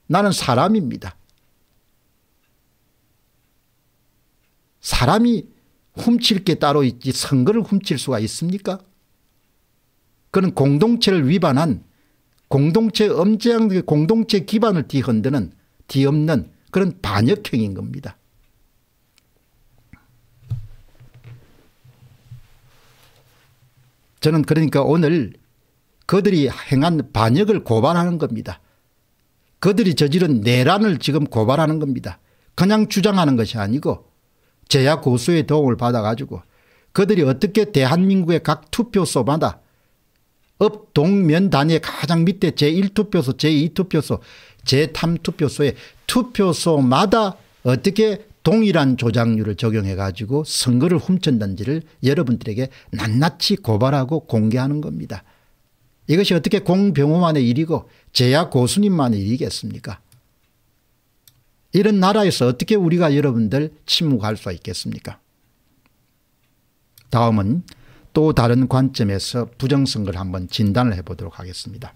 나는 사람입니다. 사람이 훔칠 게 따로 있지 선거를 훔칠 수가 있습니까? 그는 공동체를 위반한 공동체 엄정 공동체 기반을 뒤흔드는 뒤엎는 그런 반역행인 겁니다. 저는 그러니까 오늘 그들이 행한 반역을 고발하는 겁니다. 그들이 저지른 내란을 지금 고발하는 겁니다. 그냥 주장하는 것이 아니고 제약 고수의 도움을 받아가지고 그들이 어떻게 대한민국의 각 투표소마다 업 동면 단위의 가장 밑에 제1투표소 제2투표소 제3투표소에 투표소마다 어떻게 동일한 조작률을 적용해 가지고 선거를 훔쳤는지를 여러분들에게 낱낱이 고발하고 공개하는 겁니다. 이것이 어떻게 공병호만의 일이고 제약 고수님만의 일이겠습니까 이런 나라에서 어떻게 우리가 여러분들 침묵할 수 있겠습니까? 다음은 또 다른 관점에서 부정선거를 한번 진단을 해보도록 하겠습니다.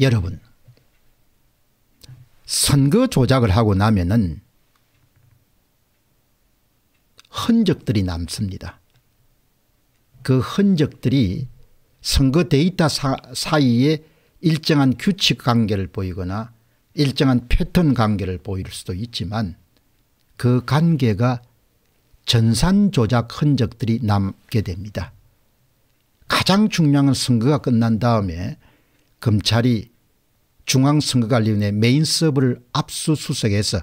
여러분 선거 조작을 하고 나면은 흔적들이 남습니다. 그 흔적들이 선거 데이터 사, 사이에 일정한 규칙 관계를 보이거나 일정한 패턴 관계를 보일 수도 있지만 그 관계가 전산 조작 흔적들이 남게 됩니다. 가장 중요한 건 선거가 끝난 다음에 검찰이 중앙선거관리위원회 메인 서버를 압수수색해서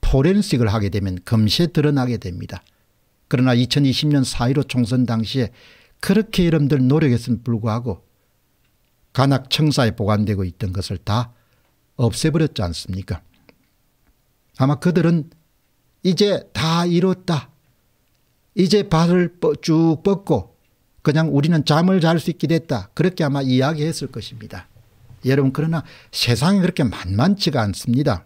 포렌식을 하게 되면 검시 드러나게 됩니다. 그러나 2020년 4.15 총선 당시에 그렇게 여러분들 노력했음 불구하고 간학 청사에 보관되고 있던 것을 다 없애버렸지 않습니까? 아마 그들은 이제 다 이뤘다. 이제 발을 쭉 뻗고 그냥 우리는 잠을 잘 수 있게 됐다. 그렇게 아마 이야기했을 것입니다. 여러분 그러나 세상이 그렇게 만만치가 않습니다.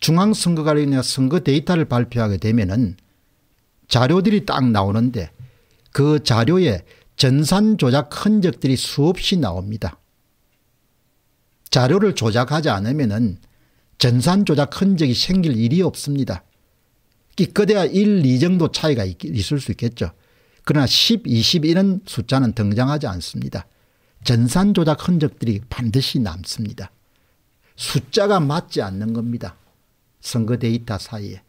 중앙선거관리위원회 선거 데이터를 발표하게 되면은 자료들이 딱 나오는데 그 자료에 전산 조작 흔적들이 수없이 나옵니다. 자료를 조작하지 않으면 전산 조작 흔적이 생길 일이 없습니다. 기껏해야 1, 2 정도 차이가 있을 수 있겠죠. 그러나 10, 20 이런 숫자는 등장하지 않습니다. 전산 조작 흔적들이 반드시 남습니다. 숫자가 맞지 않는 겁니다. 선거 데이터 사이에.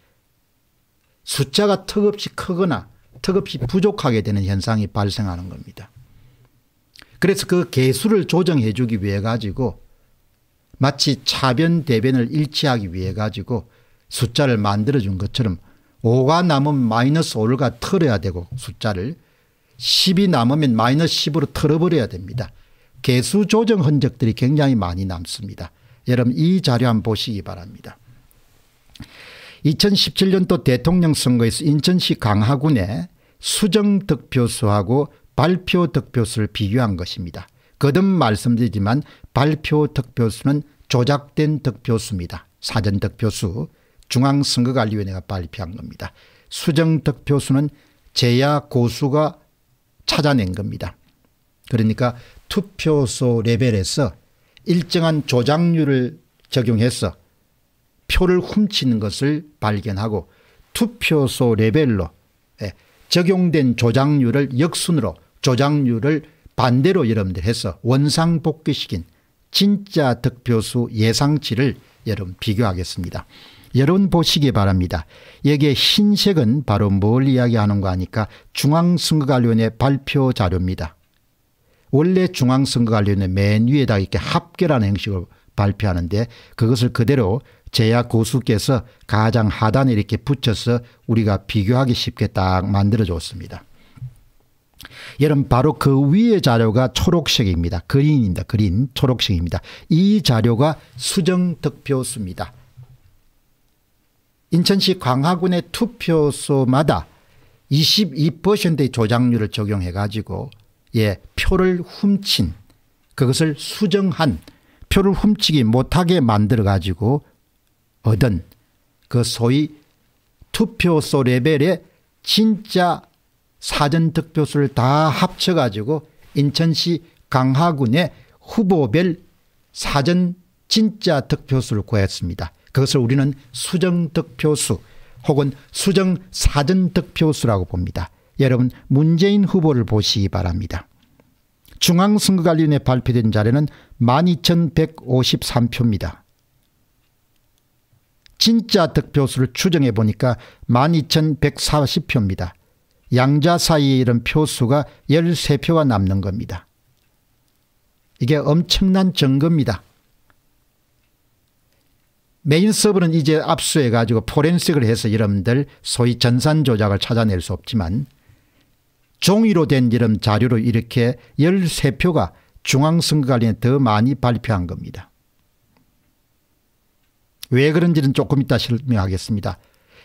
숫자가 턱없이 크거나 턱없이 부족하게 되는 현상이 발생하는 겁니다. 그래서 그 개수를 조정해 주기 위해 가지고 마치 차변 대변을 일치하기 위해 가지고 숫자를 만들어준 것처럼 5가 남으면 마이너스 5가 털어야 되고 숫자를 10이 남으면 마이너스 10으로 털어버려야 됩니다. 개수 조정 흔적들이 굉장히 많이 남습니다. 여러분 이 자료 한번 보시기 바랍니다. 2017년도 대통령 선거에서 인천시 강하군의 수정 득표수하고 발표 득표수를 비교한 것입니다. 거듭 말씀드리지만 발표 득표수는 조작된 득표수입니다. 사전 득표수 중앙선거관리위원회가 발표한 겁니다. 수정 득표수는 제야 고수가 찾아낸 겁니다. 그러니까 투표소 레벨에서 일정한 조작률을 적용해서 표를 훔치는 것을 발견하고 투표소 레벨로 예, 적용된 조작률을 역순으로 조작률을 반대로 여러분들 해서 원상복귀시킨 진짜 득표수 예상치를 여러분 비교하겠습니다. 여러분 보시기 바랍니다. 여기에 흰색은 바로 뭘 이야기하는가 하니까 중앙선거관리원회 발표 자료입니다. 원래 중앙선거관리원회 맨 위에다 이렇게 합계라는 형식으로 발표하는데 그것을 그대로 제야 고수께서 가장 하단에 이렇게 붙여서 우리가 비교하기 쉽게 딱 만들어줬습니다. 여러분 바로 그위에 자료가 초록색입니다. 그린입니다. 그린 초록색입니다. 이 자료가 수정 득표수입니다. 인천시 광화군의 투표소마다 22%의 조작률을 적용해 가지고 예 표를 훔친 그것을 수정한 표를 훔치기 못하게 만들어 가지고 얻은 그 소위 투표소 레벨의 진짜 사전득표수를 다 합쳐가지고 인천시 강하군의 후보별 사전 진짜 득표수를 구했습니다. 그것을 우리는 수정 득표수 혹은 수정 사전 득표수라고 봅니다. 여러분 문재인 후보를 보시기 바랍니다. 중앙선거관리위원회 발표된 자료는 12,153표입니다. 진짜 득표수를 추정해 보니까 12,140표입니다. 양자 사이에 이런 표수가 13표가 남는 겁니다. 이게 엄청난 증거입니다. 메인 서버는 이제 압수해가지고 포렌식을 해서 여러들 소위 전산 조작을 찾아낼 수 없지만 종이로 된 이름 자료로 이렇게 13표가 중앙선거관리에 더 많이 발표한 겁니다. 왜 그런지는 조금 이따 설명하겠습니다.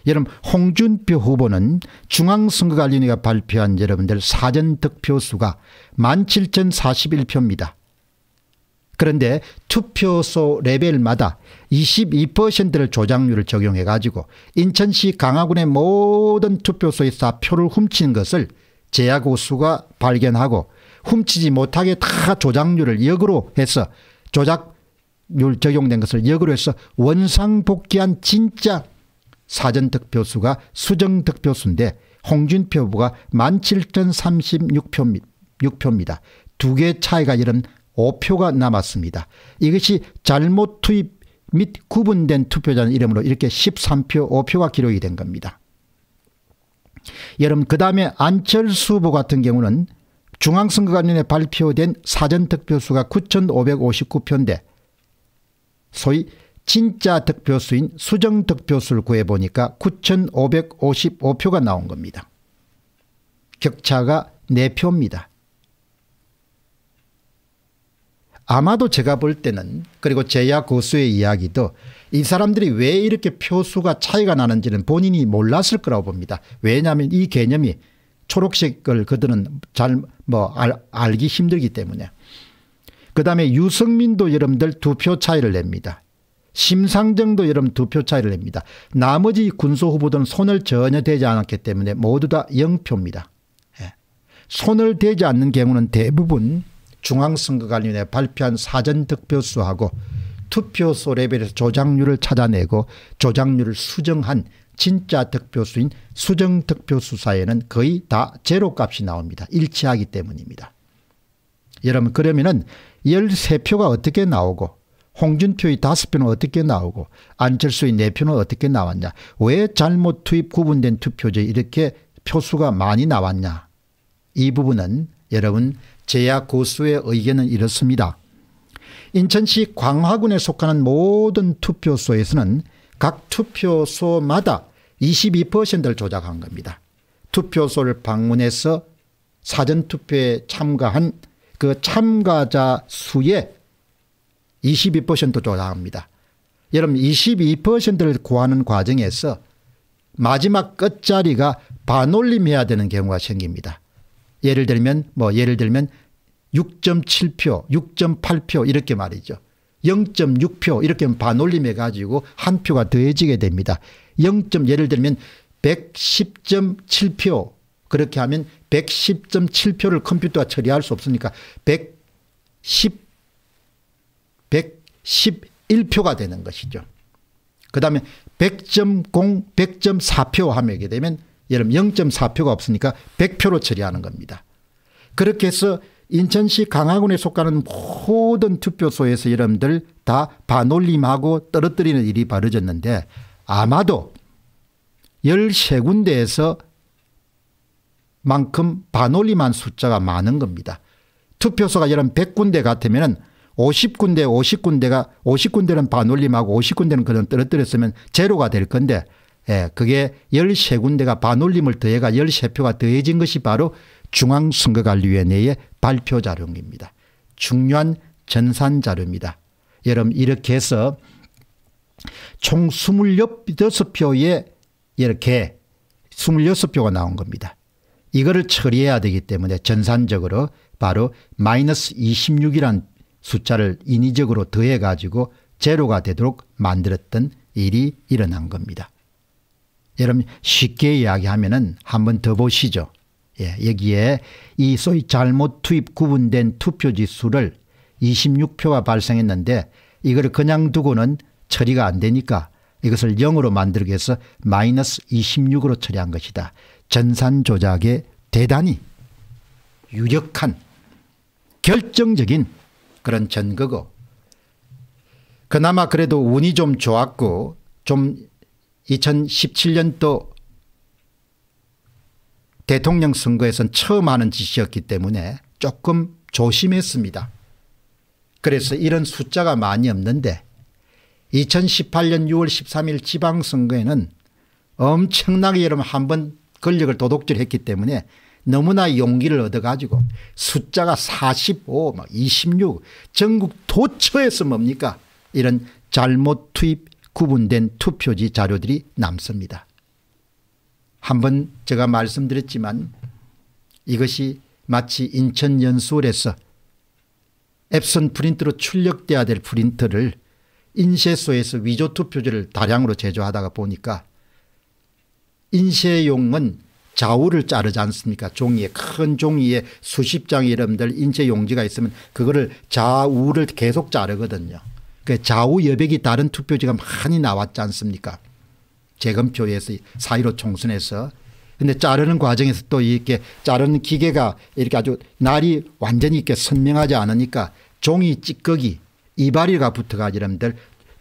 여러분 홍준표 후보는 중앙선거관리위가 발표한 여러분들 사전 득표수가 17,041표입니다. 그런데 투표소 레벨마다 22%를 조작률을 적용해 가지고 인천시 강화군의 모든 투표소에서 표를 훔친 것을 제약고수가 발견하고 훔치지 못하게 다 조작률을 역으로 해서 조작률 적용된 것을 역으로 해서 원상복귀한 진짜 사전 득표수가 수정 득표수인데 홍준표 후보가 17,036표입니다. 두 개 차이가 이런 5표가 남았습니다. 이것이 잘못 투입 및 구분된 투표자는 이름으로 이렇게 13표 5표가 기록이 된 겁니다. 여러분 그 다음에 안철수 후보 같은 경우는 중앙선거관련에 발표된 사전득표수가 9,559표인데 소위 진짜 득표수인 수정 득표수를 구해보니까 9,555표가 나온 겁니다. 격차가 4표입니다. 아마도 제가 볼 때는 그리고 제야 고수의 이야기도 이 사람들이 왜 이렇게 표수가 차이가 나는지는 본인이 몰랐을 거라고 봅니다. 왜냐하면 이 개념이 초록색을 그들은 잘 뭐 알기 힘들기 때문에. 그 다음에 유승민도 여러분들 두 표 차이를 냅니다. 심상정도 여러분 두 표 차이를 냅니다. 나머지 군소 후보들은 손을 전혀 대지 않았기 때문에 모두 다 0표입니다. 예. 손을 대지 않는 경우는 대부분 중앙선거관리위원회 발표한 사전 득표수하고 투표소 레벨에서 조작률을 찾아내고 조작률을 수정한 진짜 득표수인 수정 득표수사에는 거의 다 제로값이 나옵니다. 일치하기 때문입니다. 여러분 그러면 은 13표가 어떻게 나오고 홍준표의 다섯 표는 어떻게 나오고 안철수의 네 표는 어떻게 나왔냐 왜 잘못 투입 구분된 투표제 이렇게 표수가 많이 나왔냐 이 부분은 여러분 제야 고수의 의견은 이렇습니다. 인천시 광화군에 속하는 모든 투표소에서는 각 투표소마다 22%를 조작한 겁니다. 투표소를 방문해서 사전투표에 참가한 그 참가자 수의 22%로 나옵니다. 여러분 22%를 구하는 과정에서 마지막 끝자리가 반올림해야 되는 경우가 생깁니다. 예를 들면 뭐 예를 들면 6.7표, 6.8표 이렇게 말이죠. 0.6표 이렇게 반올림해 가지고 한 표가 더해지게 됩니다. 0. 예를 들면 110.7표 그렇게 하면 110.7표를 컴퓨터가 처리할 수 없으니까 110 11표가 되는 것이죠. 그 다음에 100.0, 100.4표 하게 면이 되면 예를 0.4표가 없으니까 100표로 처리하는 겁니다. 그렇게 해서 인천시 강화군에 속하는 모든 투표소에서 여러분들 다 반올림하고 떨어뜨리는 일이 벌어졌는데 아마도 13군데에서 만큼 반올림한 숫자가 많은 겁니다. 투표소가 여러분 100군데 같으면 50군데 50군데가 50군데는 반올림하고 50군데는 그냥 떨어뜨렸으면 제로가 될 건데 예, 그게 13군데가 반올림을 더해가 13표가 더해진 것이 바로 중앙선거관리위원회의 발표자료입니다. 중요한 전산자료입니다. 여러분 이렇게 해서 총 26표에 이렇게 26표가 나온 겁니다. 이거를 처리해야 되기 때문에 전산적으로 바로 마이너스 26이란 숫자를 인위적으로 더해가지고 제로가 되도록 만들었던 일이 일어난 겁니다. 여러분 쉽게 이야기하면 은한번 더 보시죠. 예, 여기에 이 소위 잘못 투입 구분된 투표지 수를 26표가 발생했는데 이걸 그냥 두고는 처리가 안 되니까 이것을 0으로 만들기 위해서 마이너스 26으로 처리한 것이다. 전산 조작의 대단히 유력한 결정적인 그런 전거고 그나마 그래도 운이 좀 좋았고 좀 2017년도 대통령 선거에선 처음 하는 짓이었기 때문에 조금 조심했습니다. 그래서 이런 숫자가 많이 없는데 2018년 6월 13일 지방선거에는 엄청나게 여러분 한번 권력을 도둑질했기 때문에 너무나 용기를 얻어가지고 숫자가 45, 막 26, 전국 도처에서 뭡니까? 이런 잘못 투입 구분된 투표지 자료들이 남습니다. 한번 제가 말씀드렸지만 이것이 마치 인천 연수홀에서 앱선 프린트로 출력돼야 될 프린트를 인쇄소에서 위조 투표지를 다량으로 제조하다가 보니까 인쇄용은 좌우를 자르지 않습니까 종이에 큰 종이에 수십 장의 여러분들 인체 용지가 있으면 그거를 좌우를 계속 자르거든요. 그 좌우 여백이 다른 투표지가 많이 나왔지 않습니까 재검표에서 사1로 총선에서 근데 자르는 과정에서 또 이렇게 자르는 기계가 이렇게 아주 날이 완전히 이렇게 선명하지 않으니까 종이 찌꺼기 이발이가 붙어가지고 여러분들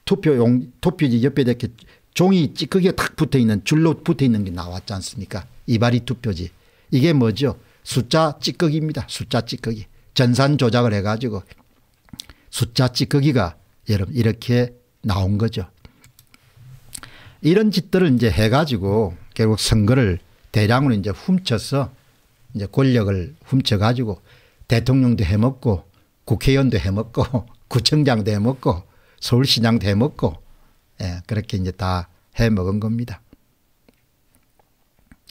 투표용 투표지 옆에 이렇게 종이 찌꺼기가 탁 붙어 있는 줄로 붙어 있는 게 나왔지 않습니까 이발이 투표지. 이게 뭐죠? 숫자 찌꺼기입니다. 숫자 찌꺼기. 전산 조작을 해가지고 숫자 찌꺼기가 여러분 이렇게 나온 거죠. 이런 짓들을 이제 해가지고 결국 선거를 대량으로 이제 훔쳐서 이제 권력을 훔쳐가지고 대통령도 해먹고 국회의원도 해먹고 구청장도 해먹고 서울시장도 해먹고 예, 그렇게 이제 다 해먹은 겁니다.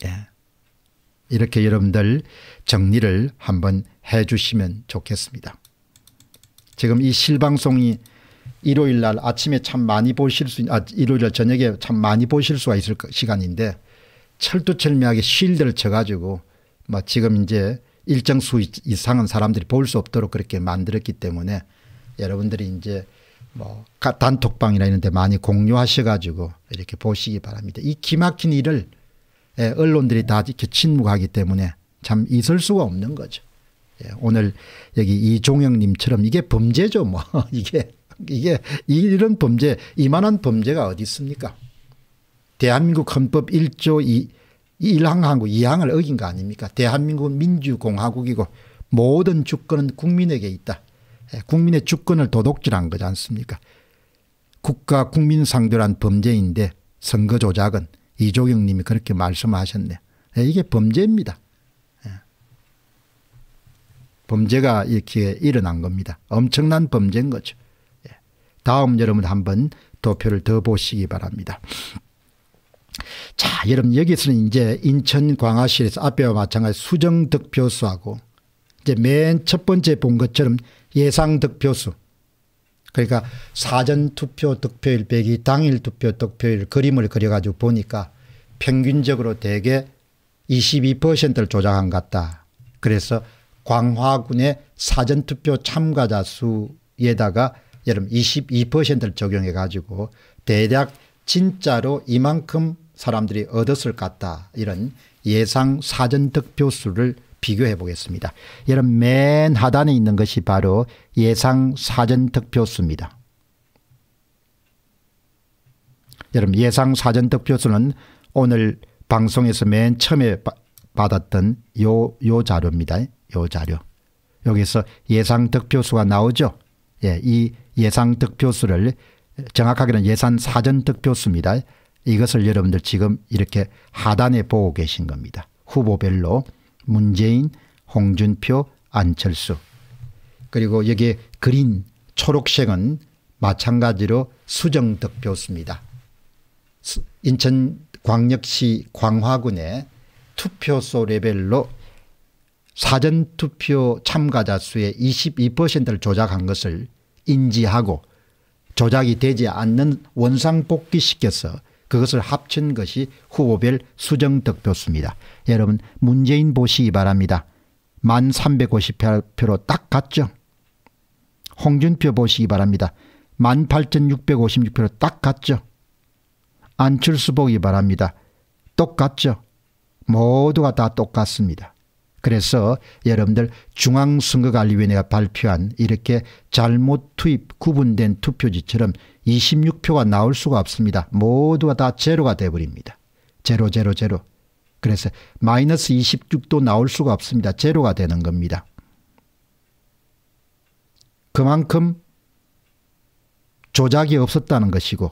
예. 이렇게 여러분들 정리를 한번 해 주시면 좋겠습니다. 지금 이 실방송이 일요일 날 아침에 참 많이 보실 수, 아, 일요일 저녁에 참 많이 보실 수가 있을 시간인데 철두철미하게 쉴드를 쳐가지고 뭐 지금 이제 일정 수 이상은 사람들이 볼 수 없도록 그렇게 만들었기 때문에 여러분들이 이제 뭐 단톡방이나 이런 데 많이 공유하셔가지고 이렇게 보시기 바랍니다. 이 기막힌 일을 예, 언론들이 다 이렇게 침묵하기 때문에 참 있을 수가 없는 거죠. 예, 오늘 여기 이종영님처럼 이게 범죄죠 뭐 이게 이게 이런 범죄 이만한 범죄가 어디 있습니까? 대한민국 헌법 1조 2, 1항하고 2항을 어긴 거 아닙니까? 대한민국 민주공화국이고 모든 주권은 국민에게 있다. 예, 국민의 주권을 도둑질한 거지 않습니까? 국가 국민 상대란 범죄인데 선거 조작은 이조경 님이 그렇게 말씀하셨네. 네, 이게 범죄입니다. 예. 범죄가 이렇게 일어난 겁니다. 엄청난 범죄인 거죠. 예. 다음 여러분 한번 도표를 더 보시기 바랍니다. 자, 여러분 여기서는 이제 인천 광화시에서 앞에와 마찬가지 수정 득표수하고 이제 맨첫 번째 본 것처럼 예상 득표수 그러니까 사전 투표 득표율 빼기 당일 투표 득표율 그림을 그려가지고 보니까 평균적으로 대개 22%를 조작한 것 같다. 그래서 광화군의 사전 투표 참가자 수에다가 여러분 22%를 적용해 가지고 대략 진짜로 이만큼 사람들이 얻었을 것 같다. 이런 예상 사전 득표수를 비교해 보겠습니다. 여러맨 하단에 있는 것이 바로 예상 사전 득표수입니다. 여러분 예상 사전 득표수는 오늘 방송에서 맨 처음에 받았던 요, 요 자료입니다. 요 자료. 여기서 예상 득표수가 나오죠. 예, 이 예상 득표수를 정확하게는 예산 사전 득표수입니다. 이것을 여러분들 지금 이렇게 하단에 보고 계신 겁니다. 후보별로 문재인, 홍준표, 안철수. 그리고 여기에 그린 초록색은 마찬가지로 수정 득표수입니다. 인천 광역시 광화군의 투표소 레벨로 사전투표 참가자 수의 22%를 조작한 것을 인지하고 조작이 되지 않는 원상복귀시켜서 그것을 합친 것이 후보별 수정 득표수입니다. 여러분 문재인 보시기 바랍니다. 만 358표로 딱 갔죠. 홍준표 보시기 바랍니다. 만 8,656표로 딱 갔죠. 안철수 보기 바랍니다. 똑같죠. 모두가 다 똑같습니다. 그래서 여러분들 중앙선거관리위원회가 발표한 이렇게 잘못 투입 구분된 투표지처럼 26표가 나올 수가 없습니다. 모두가 다 제로가 돼버립니다. 제로 제로 제로. 그래서 마이너스 26도 나올 수가 없습니다. 제로가 되는 겁니다. 그만큼 조작이 없었다는 것이고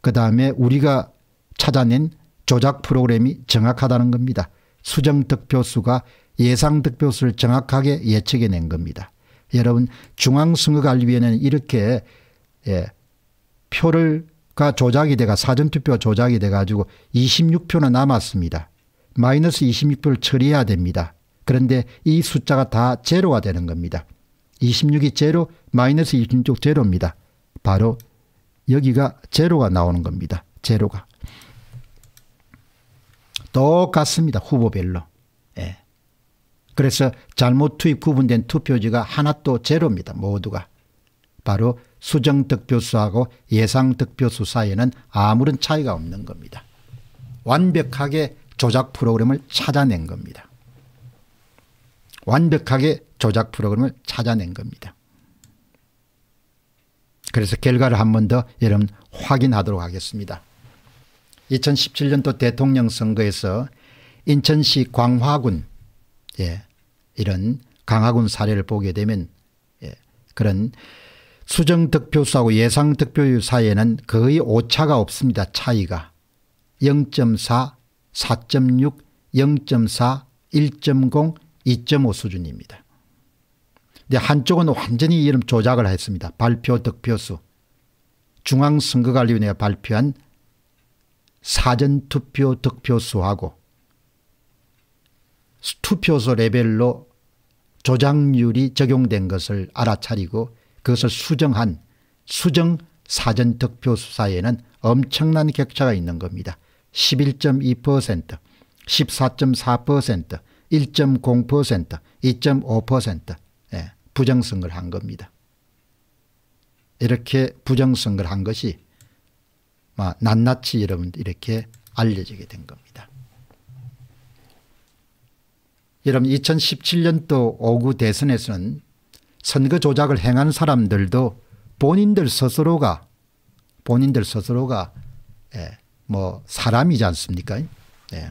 그 다음에 우리가 찾아낸 조작 프로그램이 정확하다는 겁니다. 수정 득표수가 예상 득표수를 정확하게 예측해 낸 겁니다. 여러분 중앙선거관리위원회는 이렇게 예, 표를 가 조작이 돼가 사전투표 조작이 돼가지고 26표는 남았습니다. 마이너스 26표를 처리해야 됩니다. 그런데 이 숫자가 다 제로가 되는 겁니다. 26이 제로 마이너스 26 제로입니다. 바로 여기가 제로가 나오는 겁니다. 제로가. 똑같습니다. 후보별로. 그래서 잘못 투입 구분된 투표지가 하나 또 제로입니다. 모두가. 바로 수정 득표수하고 예상 득표수 사이에는 아무런 차이가 없는 겁니다. 완벽하게 조작 프로그램을 찾아낸 겁니다. 완벽하게 조작 프로그램을 찾아낸 겁니다. 그래서 결과를 한 번 더 여러분 확인하도록 하겠습니다. 2017년도 대통령 선거에서 인천시 광화군 예, 이런 강화군 사례를 보게 되면 예, 그런 수정득표수하고 예상득표율 사이에는 거의 오차가 없습니다. 차이가 0.4, 4.6, 0.4, 1.0, 2.5 수준입니다. 근데 한쪽은 완전히 이름 조작을 했습니다. 발표 득표수. 중앙선거관리위원회가 발표한 사전투표 득표수하고 투표소 레벨로 조작률이 적용된 것을 알아차리고 그것을 수정한 수정 사전득표수사에는 엄청난 격차가 있는 겁니다. 11.2%, 14.4%, 1.0%, 2.5% 예, 부정선거를 한 겁니다. 이렇게 부정선거를 한 것이 낱낱이 여러분 이렇게 알려지게 된 겁니다. 여러분 2017년도 5구 대선에서는 선거 조작을 행한 사람들도 본인들 스스로가 본인들 스스로가 예, 뭐 사람이지 않습니까? 예.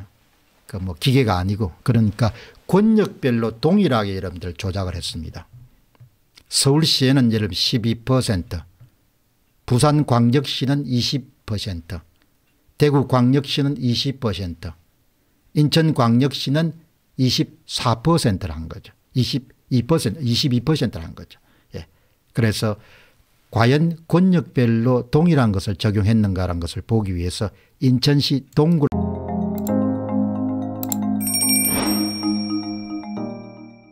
그뭐 기계가 아니고 그러니까 권력별로 동일하게 여러분들 조작을 했습니다. 서울시에는 예를 12%, 부산 광역시는 20%, 대구 광역시는 20%, 인천 광역시는 24%를 한 거죠. 22%, 2 2한 거죠. 예. 그래서 과연 권역별로 동일한 것을 적용했는가라는 것을 보기 위해서 인천시 동굴